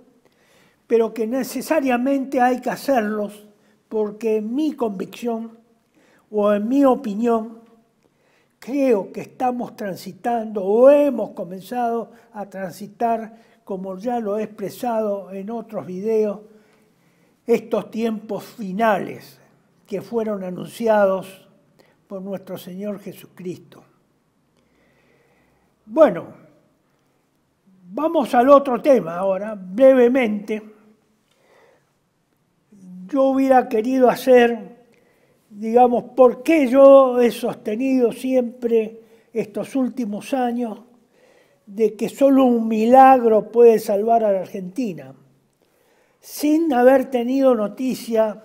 pero que necesariamente hay que hacerlos porque en mi convicción o en mi opinión creo que estamos transitando o hemos comenzado a transitar, como ya lo he expresado en otros videos, estos tiempos finales que fueron anunciados por nuestro Señor Jesucristo. Bueno, vamos al otro tema ahora, brevemente. Yo hubiera querido hacer, digamos, por qué yo he sostenido siempre estos últimos años de que solo un milagro puede salvar a la Argentina, sin haber tenido noticia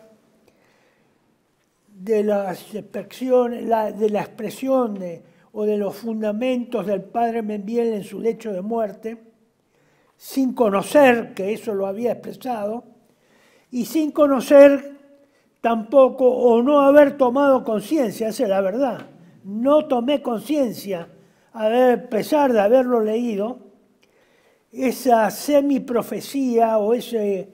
de, las de la expresión de o de los fundamentos del padre Membiel en su lecho de muerte, sin conocer que eso lo había expresado, y sin conocer tampoco o no haber tomado conciencia, esa es la verdad, no tomé conciencia, a pesar de haberlo leído, esa semiprofecía o ese,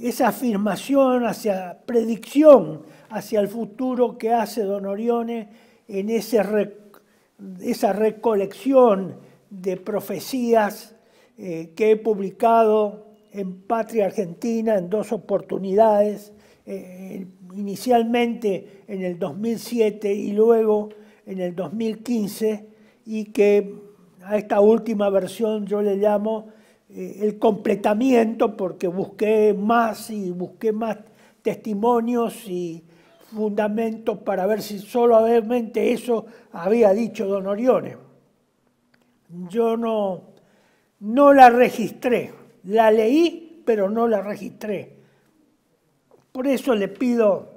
esa afirmación hacia predicción hacia el futuro que hace Don Orione en ese recuerdo esa recolección de profecías eh, que he publicado en Patria Argentina en dos oportunidades, eh, inicialmente en el 2007 y luego en el 2015, y que a esta última versión yo le llamo eh, el completamiento porque busqué más y busqué más testimonios y fundamento para ver si solamente eso había dicho don Orione. Yo no, no la registré, la leí, pero no la registré. Por eso le pido,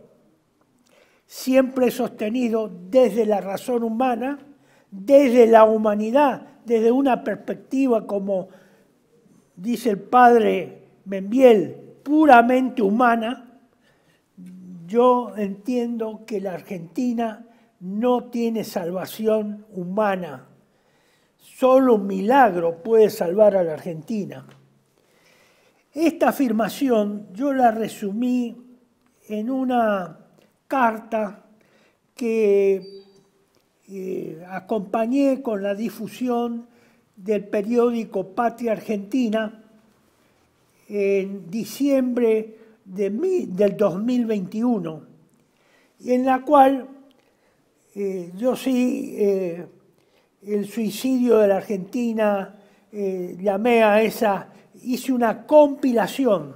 siempre sostenido desde la razón humana, desde la humanidad, desde una perspectiva como dice el padre Membiel, puramente humana, yo entiendo que la Argentina no tiene salvación humana. Solo un milagro puede salvar a la Argentina. Esta afirmación yo la resumí en una carta que eh, acompañé con la difusión del periódico Patria Argentina en diciembre del 2021, en la cual eh, yo sí eh, el suicidio de la Argentina, eh, llamé a esa, hice una compilación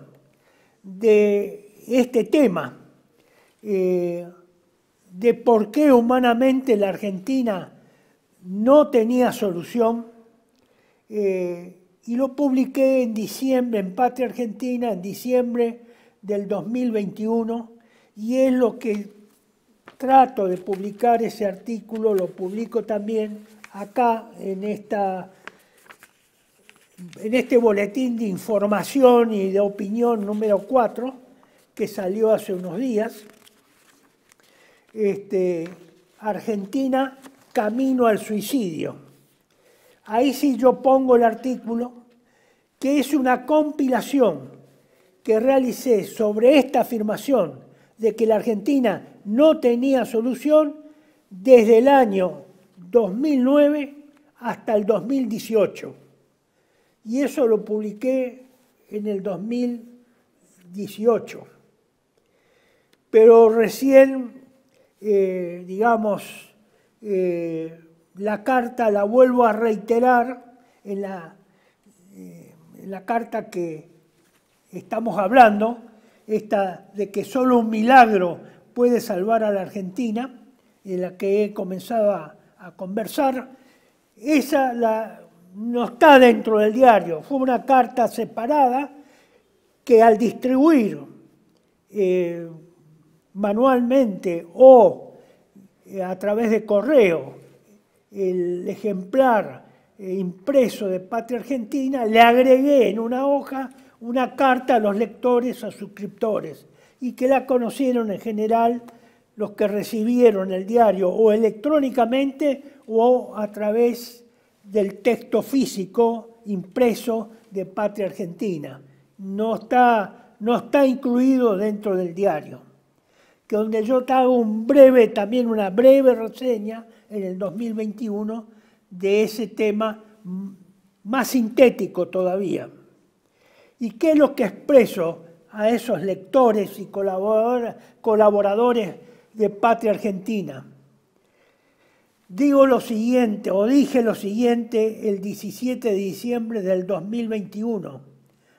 de este tema, de por qué humanamente la Argentina no tenía solución, y lo publiqué en diciembre, en Patria Argentina, en diciembre del 2021 y es lo que trato de publicar ese artículo, lo publico también acá en esta en este boletín de información y de opinión número 4 que salió hace unos días. Este, Argentina camino al suicidio. Ahí sí yo pongo el artículo que es una compilación que realicé sobre esta afirmación de que la Argentina no tenía solución desde el año 2009 hasta el 2018. Y eso lo publiqué en el 2018. Pero recién, eh, digamos, eh, la carta la vuelvo a reiterar en la, eh, en la carta que estamos hablando, esta de que solo un milagro puede salvar a la Argentina, en la que he comenzado a, conversar, esa la, no está dentro del diario, fue una carta separada que al distribuir eh, manualmente o eh, a través de correo el ejemplar eh, impreso de Patria Argentina, le agregué en una hoja una carta a los lectores o suscriptores y que la conocieron en general los que recibieron el diario o electrónicamente o a través del texto físico impreso de Patria Argentina. No está, no está incluido dentro del diario. Que donde yo te hago un breve, también una breve reseña en el 2021 de ese tema mm, más sintético todavía. ¿Y qué es lo que expreso a esos lectores y colaboradores de Patria Argentina? Digo lo siguiente, o dije lo siguiente el 17 de diciembre del 2021,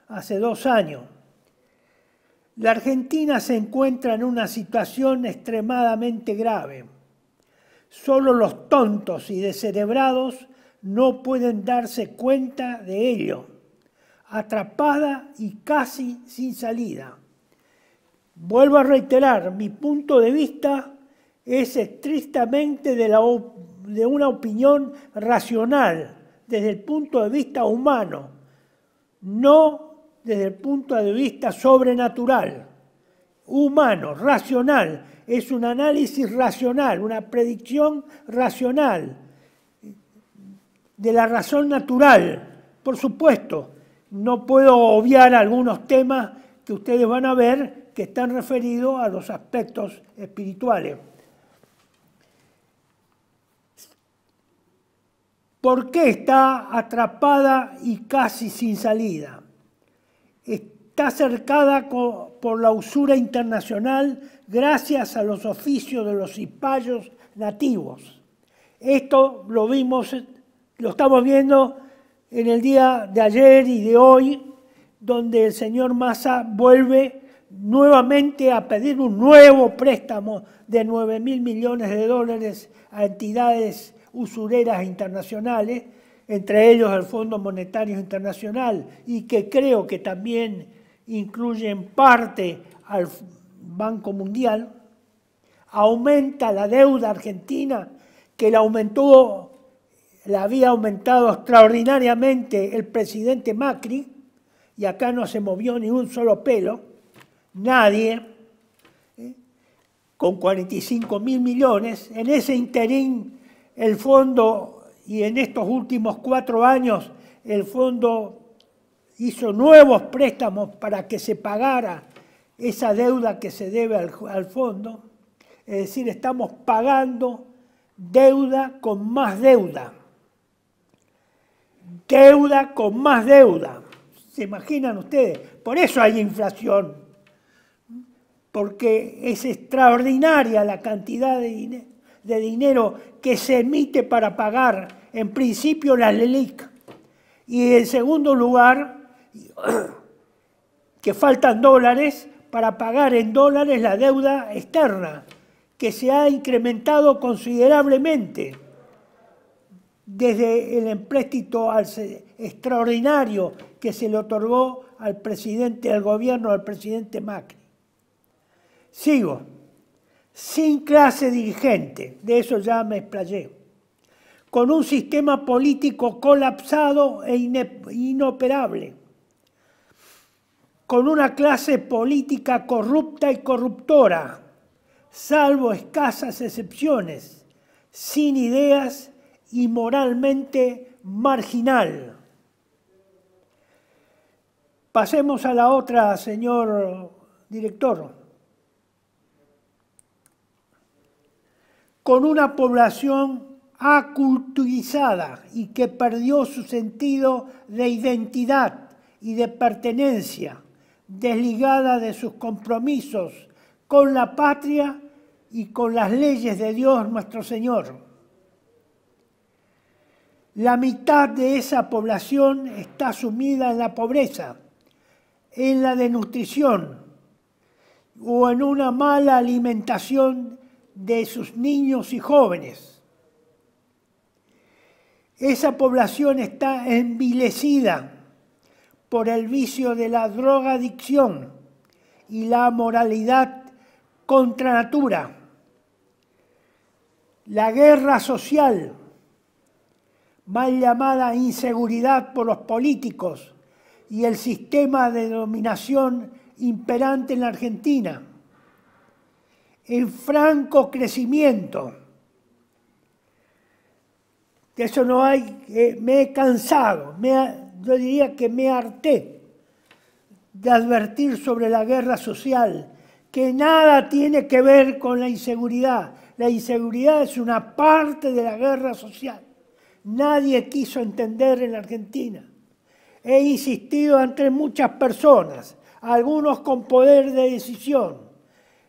hace dos años. La Argentina se encuentra en una situación extremadamente grave. Solo los tontos y descerebrados no pueden darse cuenta de ello atrapada y casi sin salida. Vuelvo a reiterar, mi punto de vista es estrictamente de, de una opinión racional, desde el punto de vista humano, no desde el punto de vista sobrenatural, humano, racional. Es un análisis racional, una predicción racional de la razón natural, por supuesto, no puedo obviar algunos temas que ustedes van a ver que están referidos a los aspectos espirituales. ¿Por qué está atrapada y casi sin salida? Está cercada por la usura internacional gracias a los oficios de los cipayos nativos. Esto lo vimos, lo estamos viendo en el día de ayer y de hoy, donde el señor Massa vuelve nuevamente a pedir un nuevo préstamo de 9 mil millones de dólares a entidades usureras internacionales, entre ellos el Fondo Monetario Internacional, y que creo que también incluyen parte al Banco Mundial, aumenta la deuda argentina, que la aumentó la había aumentado extraordinariamente el presidente Macri, y acá no se movió ni un solo pelo, nadie, ¿eh? con 45 mil millones. En ese interín, el fondo, y en estos últimos cuatro años, el fondo hizo nuevos préstamos para que se pagara esa deuda que se debe al fondo. Es decir, estamos pagando deuda con más deuda deuda con más deuda. ¿Se imaginan ustedes? Por eso hay inflación, porque es extraordinaria la cantidad de, de dinero que se emite para pagar, en principio, las LELIC. Y en segundo lugar, que faltan dólares para pagar en dólares la deuda externa, que se ha incrementado considerablemente desde el empréstito extraordinario que se le otorgó al presidente, al gobierno, al presidente Macri. Sigo, sin clase dirigente, de eso ya me explayé, con un sistema político colapsado e inoperable, con una clase política corrupta y corruptora, salvo escasas excepciones, sin ideas y moralmente marginal. Pasemos a la otra, señor director. Con una población aculturizada y que perdió su sentido de identidad y de pertenencia, desligada de sus compromisos con la patria y con las leyes de Dios nuestro Señor. La mitad de esa población está sumida en la pobreza, en la denutrición o en una mala alimentación de sus niños y jóvenes. Esa población está envilecida por el vicio de la drogadicción y la moralidad contra natura. La guerra social mal llamada inseguridad por los políticos y el sistema de dominación imperante en la Argentina, El franco crecimiento. De eso no hay, me he cansado, yo diría que me harté de advertir sobre la guerra social, que nada tiene que ver con la inseguridad. La inseguridad es una parte de la guerra social nadie quiso entender en la Argentina. He insistido ante muchas personas, algunos con poder de decisión,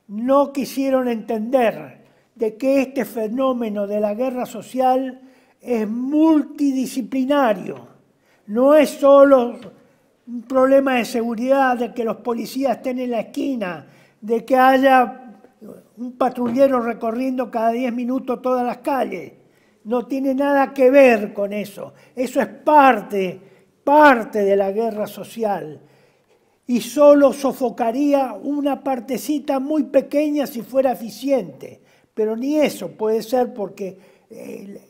no quisieron entender de que este fenómeno de la guerra social es multidisciplinario. No es solo un problema de seguridad, de que los policías estén en la esquina, de que haya un patrullero recorriendo cada 10 minutos todas las calles no tiene nada que ver con eso. Eso es parte, parte de la guerra social. Y solo sofocaría una partecita muy pequeña si fuera eficiente. Pero ni eso puede ser porque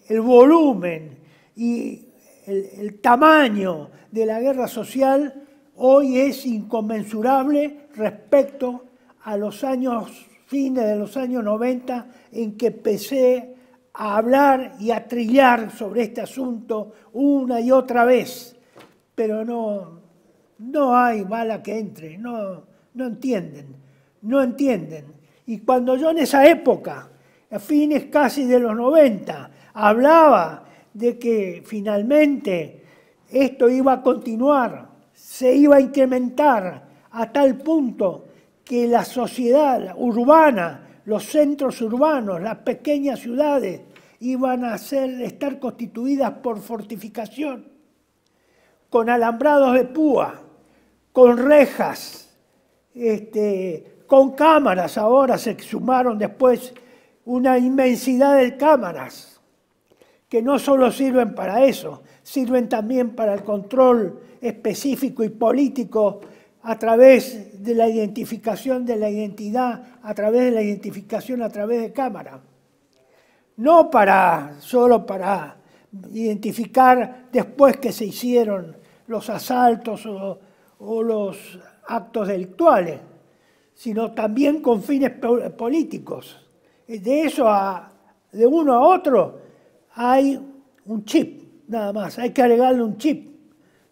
el, volumen y el, tamaño de la guerra social hoy es inconmensurable respecto a los años, fines de los años 90, en que empecé a hablar y a trillar sobre este asunto una y otra vez, pero no, no hay bala que entre, no, no entienden, no entienden. Y cuando yo en esa época, a fines casi de los 90, hablaba de que finalmente esto iba a continuar, se iba a incrementar a tal punto que la sociedad urbana, los centros urbanos, las pequeñas ciudades iban a ser, estar constituidas por fortificación, con alambrados de púa, con rejas, este, con cámaras. Ahora se sumaron después una inmensidad de cámaras que no solo sirven para eso, sirven también para el control específico y político a través de la identificación de la identidad, a través de la identificación a través de cámaras no para, solo para identificar después que se hicieron los asaltos o, los actos delictuales, sino también con fines políticos. De eso a, de uno a otro hay un chip, nada más, hay que agregarle un chip,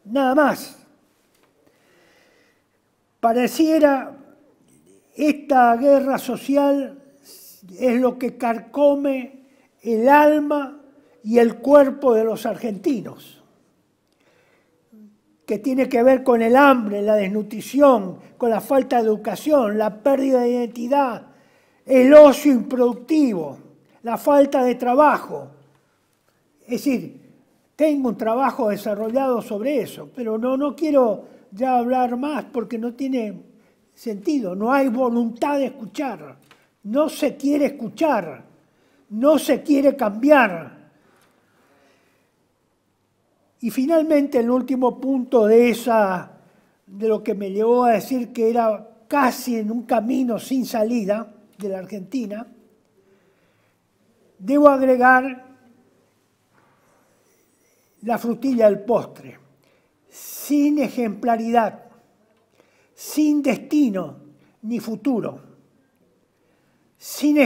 nada más. Pareciera esta guerra social es lo que carcome el alma y el cuerpo de los argentinos, que tiene que ver con el hambre, la desnutrición, con la falta de educación, la pérdida de identidad, el ocio improductivo, la falta de trabajo. Es decir, tengo un trabajo desarrollado sobre eso, pero no, no quiero ya hablar más porque no tiene sentido, no hay voluntad de escuchar, no se quiere escuchar no se quiere cambiar. Y finalmente el último punto de esa de lo que me llevó a decir que era casi en un camino sin salida de la Argentina, debo agregar la frutilla del postre, sin ejemplaridad, sin destino ni futuro sin,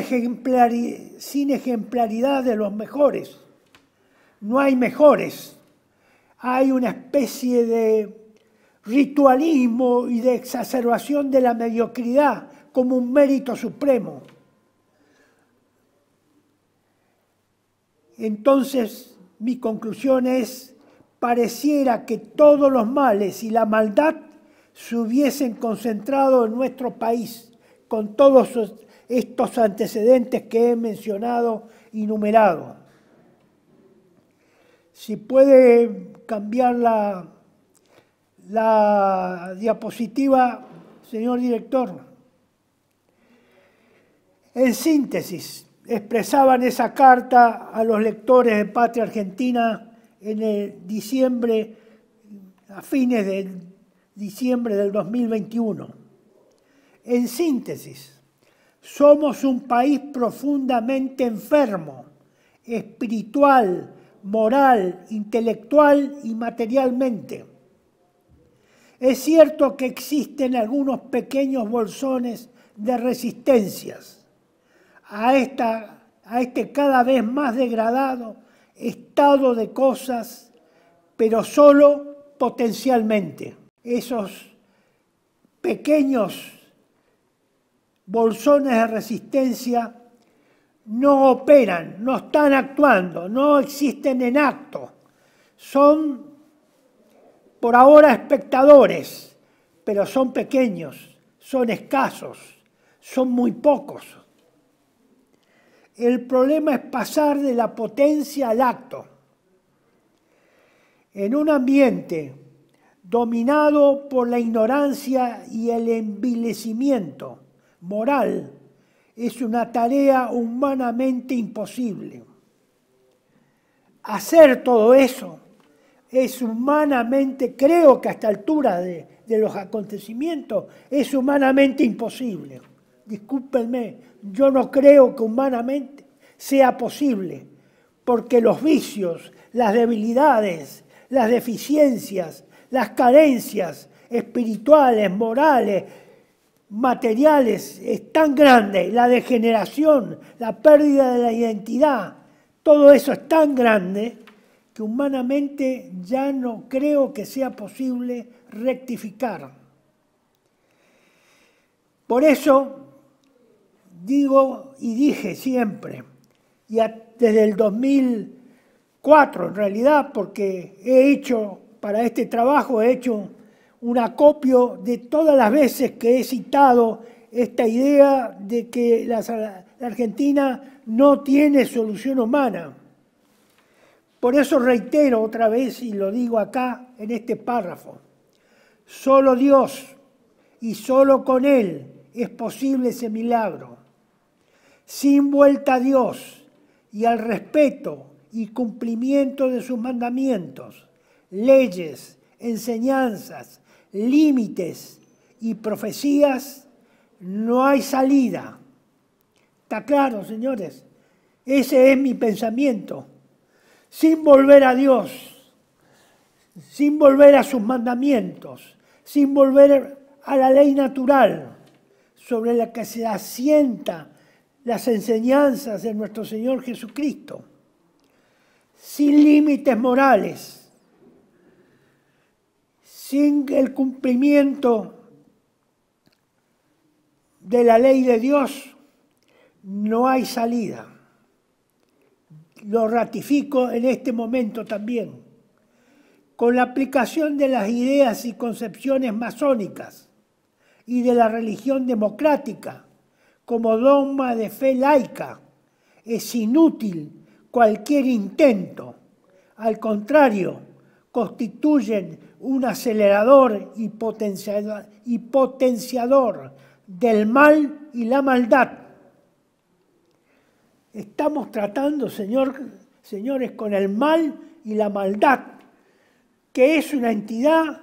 ejemplaridad de los mejores. No hay mejores. Hay una especie de ritualismo y de exacerbación de la mediocridad como un mérito supremo. Entonces, mi conclusión es, pareciera que todos los males y la maldad se hubiesen concentrado en nuestro país, con todos sus estos antecedentes que he mencionado, y numerado. Si puede cambiar la, diapositiva, señor director. En síntesis, expresaban esa carta a los lectores de Patria Argentina en el diciembre, a fines de diciembre del 2021. En síntesis, somos un país profundamente enfermo, espiritual, moral, intelectual y materialmente. Es cierto que existen algunos pequeños bolsones de resistencias a, esta, a este cada vez más degradado estado de cosas, pero solo potencialmente. Esos pequeños bolsones de resistencia no operan, no están actuando, no existen en acto. Son por ahora espectadores, pero son pequeños, son escasos, son muy pocos. El problema es pasar de la potencia al acto. En un ambiente dominado por la ignorancia y el envilecimiento, moral es una tarea humanamente imposible. Hacer todo eso es humanamente, creo que esta altura de, de los acontecimientos, es humanamente imposible. Discúlpenme, yo no creo que humanamente sea posible, porque los vicios, las debilidades, las deficiencias, las carencias espirituales, morales, materiales es tan grande, la degeneración, la pérdida de la identidad, todo eso es tan grande que humanamente ya no creo que sea posible rectificar. Por eso digo y dije siempre, y desde el 2004 en realidad, porque he hecho, para este trabajo he hecho un acopio de todas las veces que he citado esta idea de que la, Argentina no tiene solución humana. Por eso reitero otra vez y lo digo acá en este párrafo, solo Dios y solo con Él es posible ese milagro. Sin vuelta a Dios y al respeto y cumplimiento de sus mandamientos, leyes, enseñanzas, límites y profecías, no hay salida. Está claro, señores. Ese es mi pensamiento. Sin volver a Dios, sin volver a sus mandamientos, sin volver a la ley natural sobre la que se asienta las enseñanzas de nuestro Señor Jesucristo, sin límites morales, sin el cumplimiento de la ley de Dios no hay salida. Lo ratifico en este momento también. Con la aplicación de las ideas y concepciones masónicas y de la religión democrática como dogma de fe laica, es inútil cualquier intento. Al contrario, constituyen un acelerador y, potenciador del mal y la maldad. Estamos tratando, señor, señores, con el mal y la maldad, que es una entidad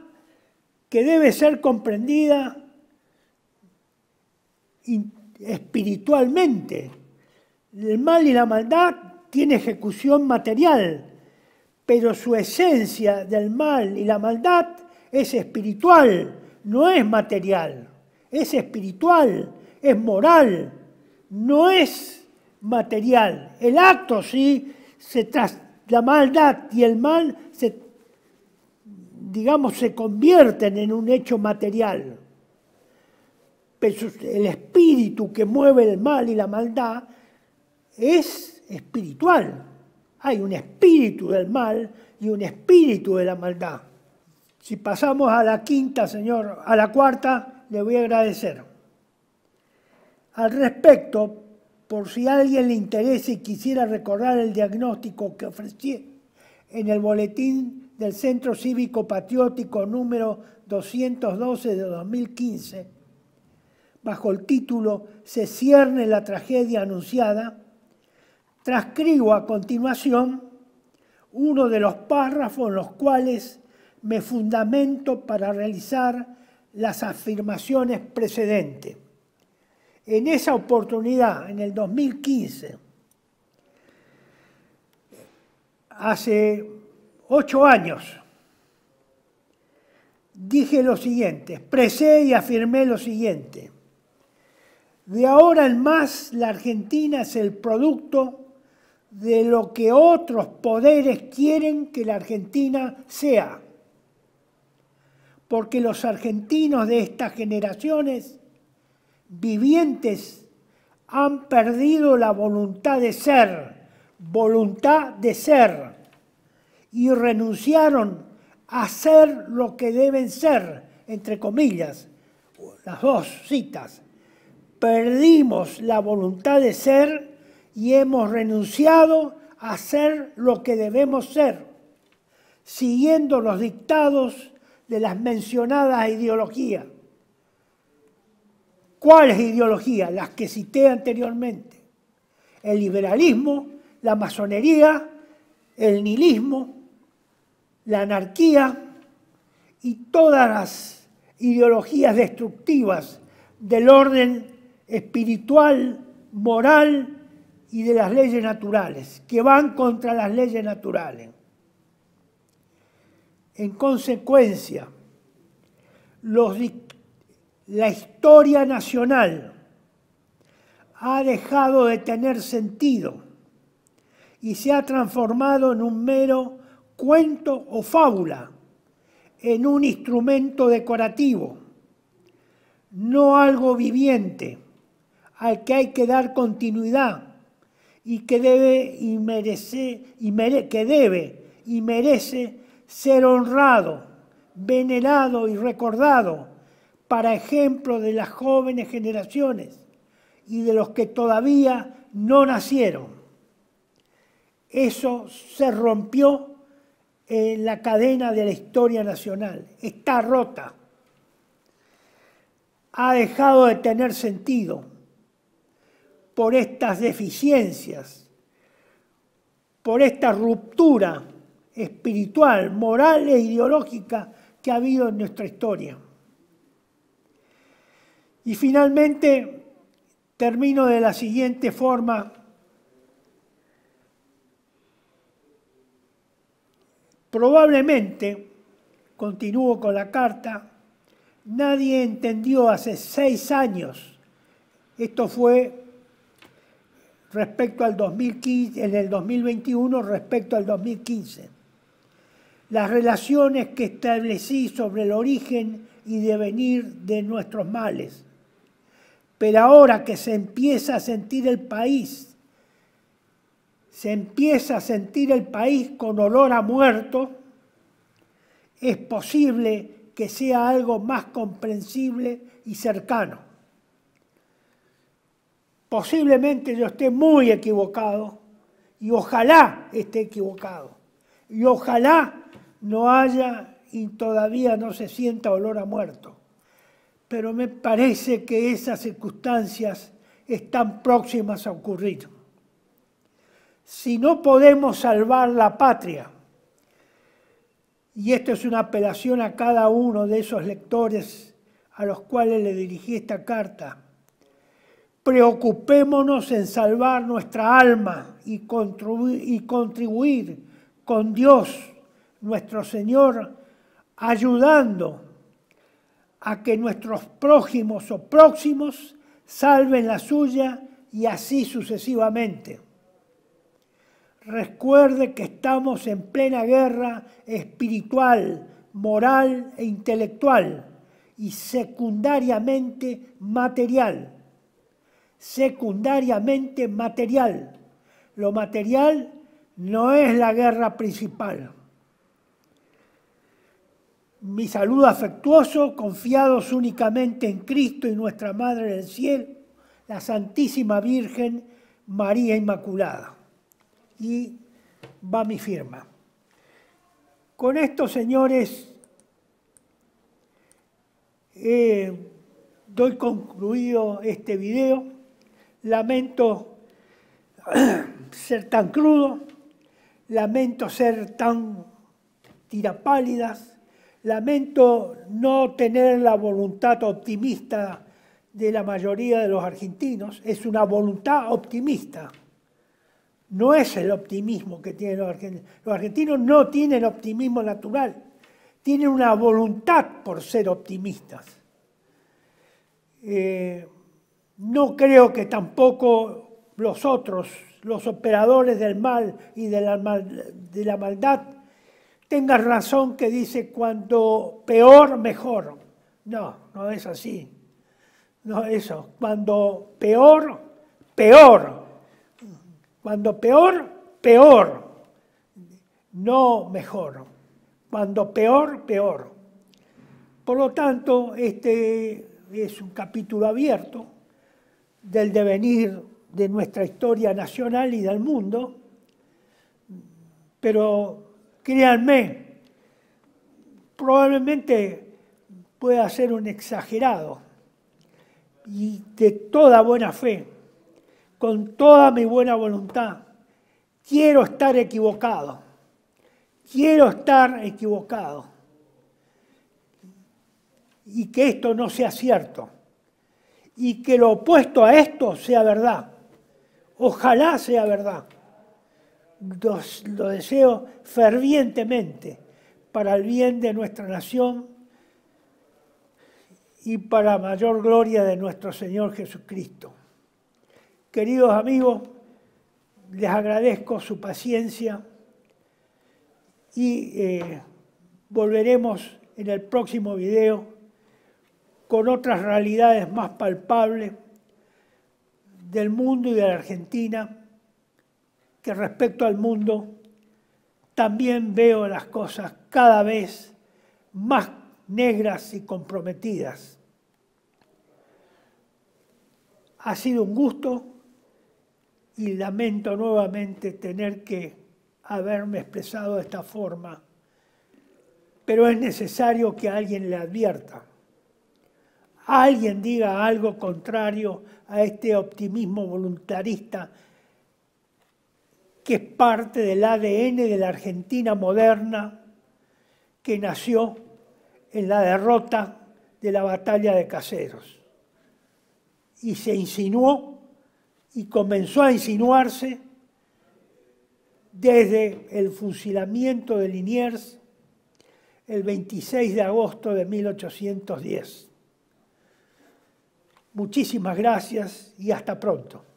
que debe ser comprendida espiritualmente. El mal y la maldad tiene ejecución material, pero su esencia del mal y la maldad es espiritual, no es material, es espiritual, es moral, no es material. El acto sí, se tras, la maldad y el mal se, digamos, se convierten en un hecho material. Pero el espíritu que mueve el mal y la maldad es espiritual, hay un espíritu del mal y un espíritu de la maldad. Si pasamos a la quinta, Señor, a la cuarta, le voy a agradecer. Al respecto, por si a alguien le interesa y quisiera recordar el diagnóstico que ofrecí en el boletín del Centro Cívico Patriótico número 212 de 2015, bajo el título Se cierne la tragedia anunciada, Transcribo a continuación uno de los párrafos en los cuales me fundamento para realizar las afirmaciones precedentes. En esa oportunidad, en el 2015, hace ocho años, dije lo siguiente, expresé y afirmé lo siguiente. De ahora en más, la Argentina es el producto de lo que otros poderes quieren que la Argentina sea. Porque los argentinos de estas generaciones vivientes han perdido la voluntad de ser, voluntad de ser, y renunciaron a ser lo que deben ser, entre comillas, las dos citas. Perdimos la voluntad de ser y hemos renunciado a ser lo que debemos ser, siguiendo los dictados de las mencionadas ideologías. ¿Cuáles ideologías? Las que cité anteriormente. El liberalismo, la masonería, el nihilismo, la anarquía y todas las ideologías destructivas del orden espiritual, moral y de las leyes naturales, que van contra las leyes naturales. En consecuencia, la historia nacional ha dejado de tener sentido y se ha transformado en un mero cuento o fábula, en un instrumento decorativo, no algo viviente al que hay que dar continuidad y que debe y merece, y que debe y merece ser honrado, venerado y recordado para ejemplo de las jóvenes generaciones y de los que todavía no nacieron. Eso se rompió en la cadena de la historia nacional, está rota, ha dejado de tener sentido por estas deficiencias, por esta ruptura espiritual, moral e ideológica que ha habido en nuestra historia. Y finalmente termino de la siguiente forma. Probablemente, continúo con la carta, nadie entendió hace seis años, esto fue respecto al 2015, en el 2021 respecto al 2015. Las relaciones que establecí sobre el origen y devenir de nuestros males. Pero ahora que se empieza a sentir el país, se empieza a sentir el país con olor a muerto, es posible que sea algo más comprensible y cercano. Posiblemente yo esté muy equivocado y ojalá esté equivocado. Y ojalá no haya y todavía no se sienta olor a muerto. Pero me parece que esas circunstancias están próximas a ocurrir. Si no podemos salvar la patria, y esto es una apelación a cada uno de esos lectores a los cuales le dirigí esta carta, preocupémonos en salvar nuestra alma y contribuir, con Dios, nuestro Señor, ayudando a que nuestros prójimos o próximos salven la suya y así sucesivamente. Recuerde que estamos en plena guerra espiritual, moral e intelectual y secundariamente material secundariamente material. Lo material no es la guerra principal. Mi saludo afectuoso, confiados únicamente en Cristo y nuestra Madre del Cielo, la Santísima Virgen María Inmaculada. Y va mi firma. Con esto, señores, eh, doy concluido este video lamento ser tan crudo, lamento ser tan tirapálidas, lamento no tener la voluntad optimista de la mayoría de los argentinos, es una voluntad optimista. No es el optimismo que tienen los argentinos. Los argentinos no tienen optimismo natural, tienen una voluntad por ser optimistas. Eh, no creo que tampoco los otros, los operadores del mal y de la, maldad, tengan razón que dice cuando peor, mejor. No, no es así. No, eso. Cuando peor, peor. Cuando peor, peor. No mejor. Cuando peor, peor. Por lo tanto, este es un capítulo abierto del devenir de nuestra historia nacional y del mundo, pero créanme, probablemente pueda ser un exagerado y de toda buena fe, con toda mi buena voluntad, quiero estar equivocado, quiero estar equivocado y que esto no sea cierto y que lo opuesto a esto sea verdad. Ojalá sea verdad. lo deseo fervientemente para el bien de nuestra nación y para mayor gloria de nuestro Señor Jesucristo. Queridos amigos, les agradezco su paciencia y eh, volveremos en el próximo video con otras realidades más palpables del mundo y de la Argentina, que respecto al mundo también veo las cosas cada vez más negras y comprometidas. Ha sido un gusto y lamento nuevamente tener que haberme expresado de esta forma, pero es necesario que alguien le advierta alguien diga algo contrario a este optimismo voluntarista que es parte del ADN de la Argentina moderna que nació en la derrota de la batalla de Caseros. Y se insinuó y comenzó a insinuarse desde el fusilamiento de Liniers el 26 de agosto de 1810. Muchísimas gracias y hasta pronto.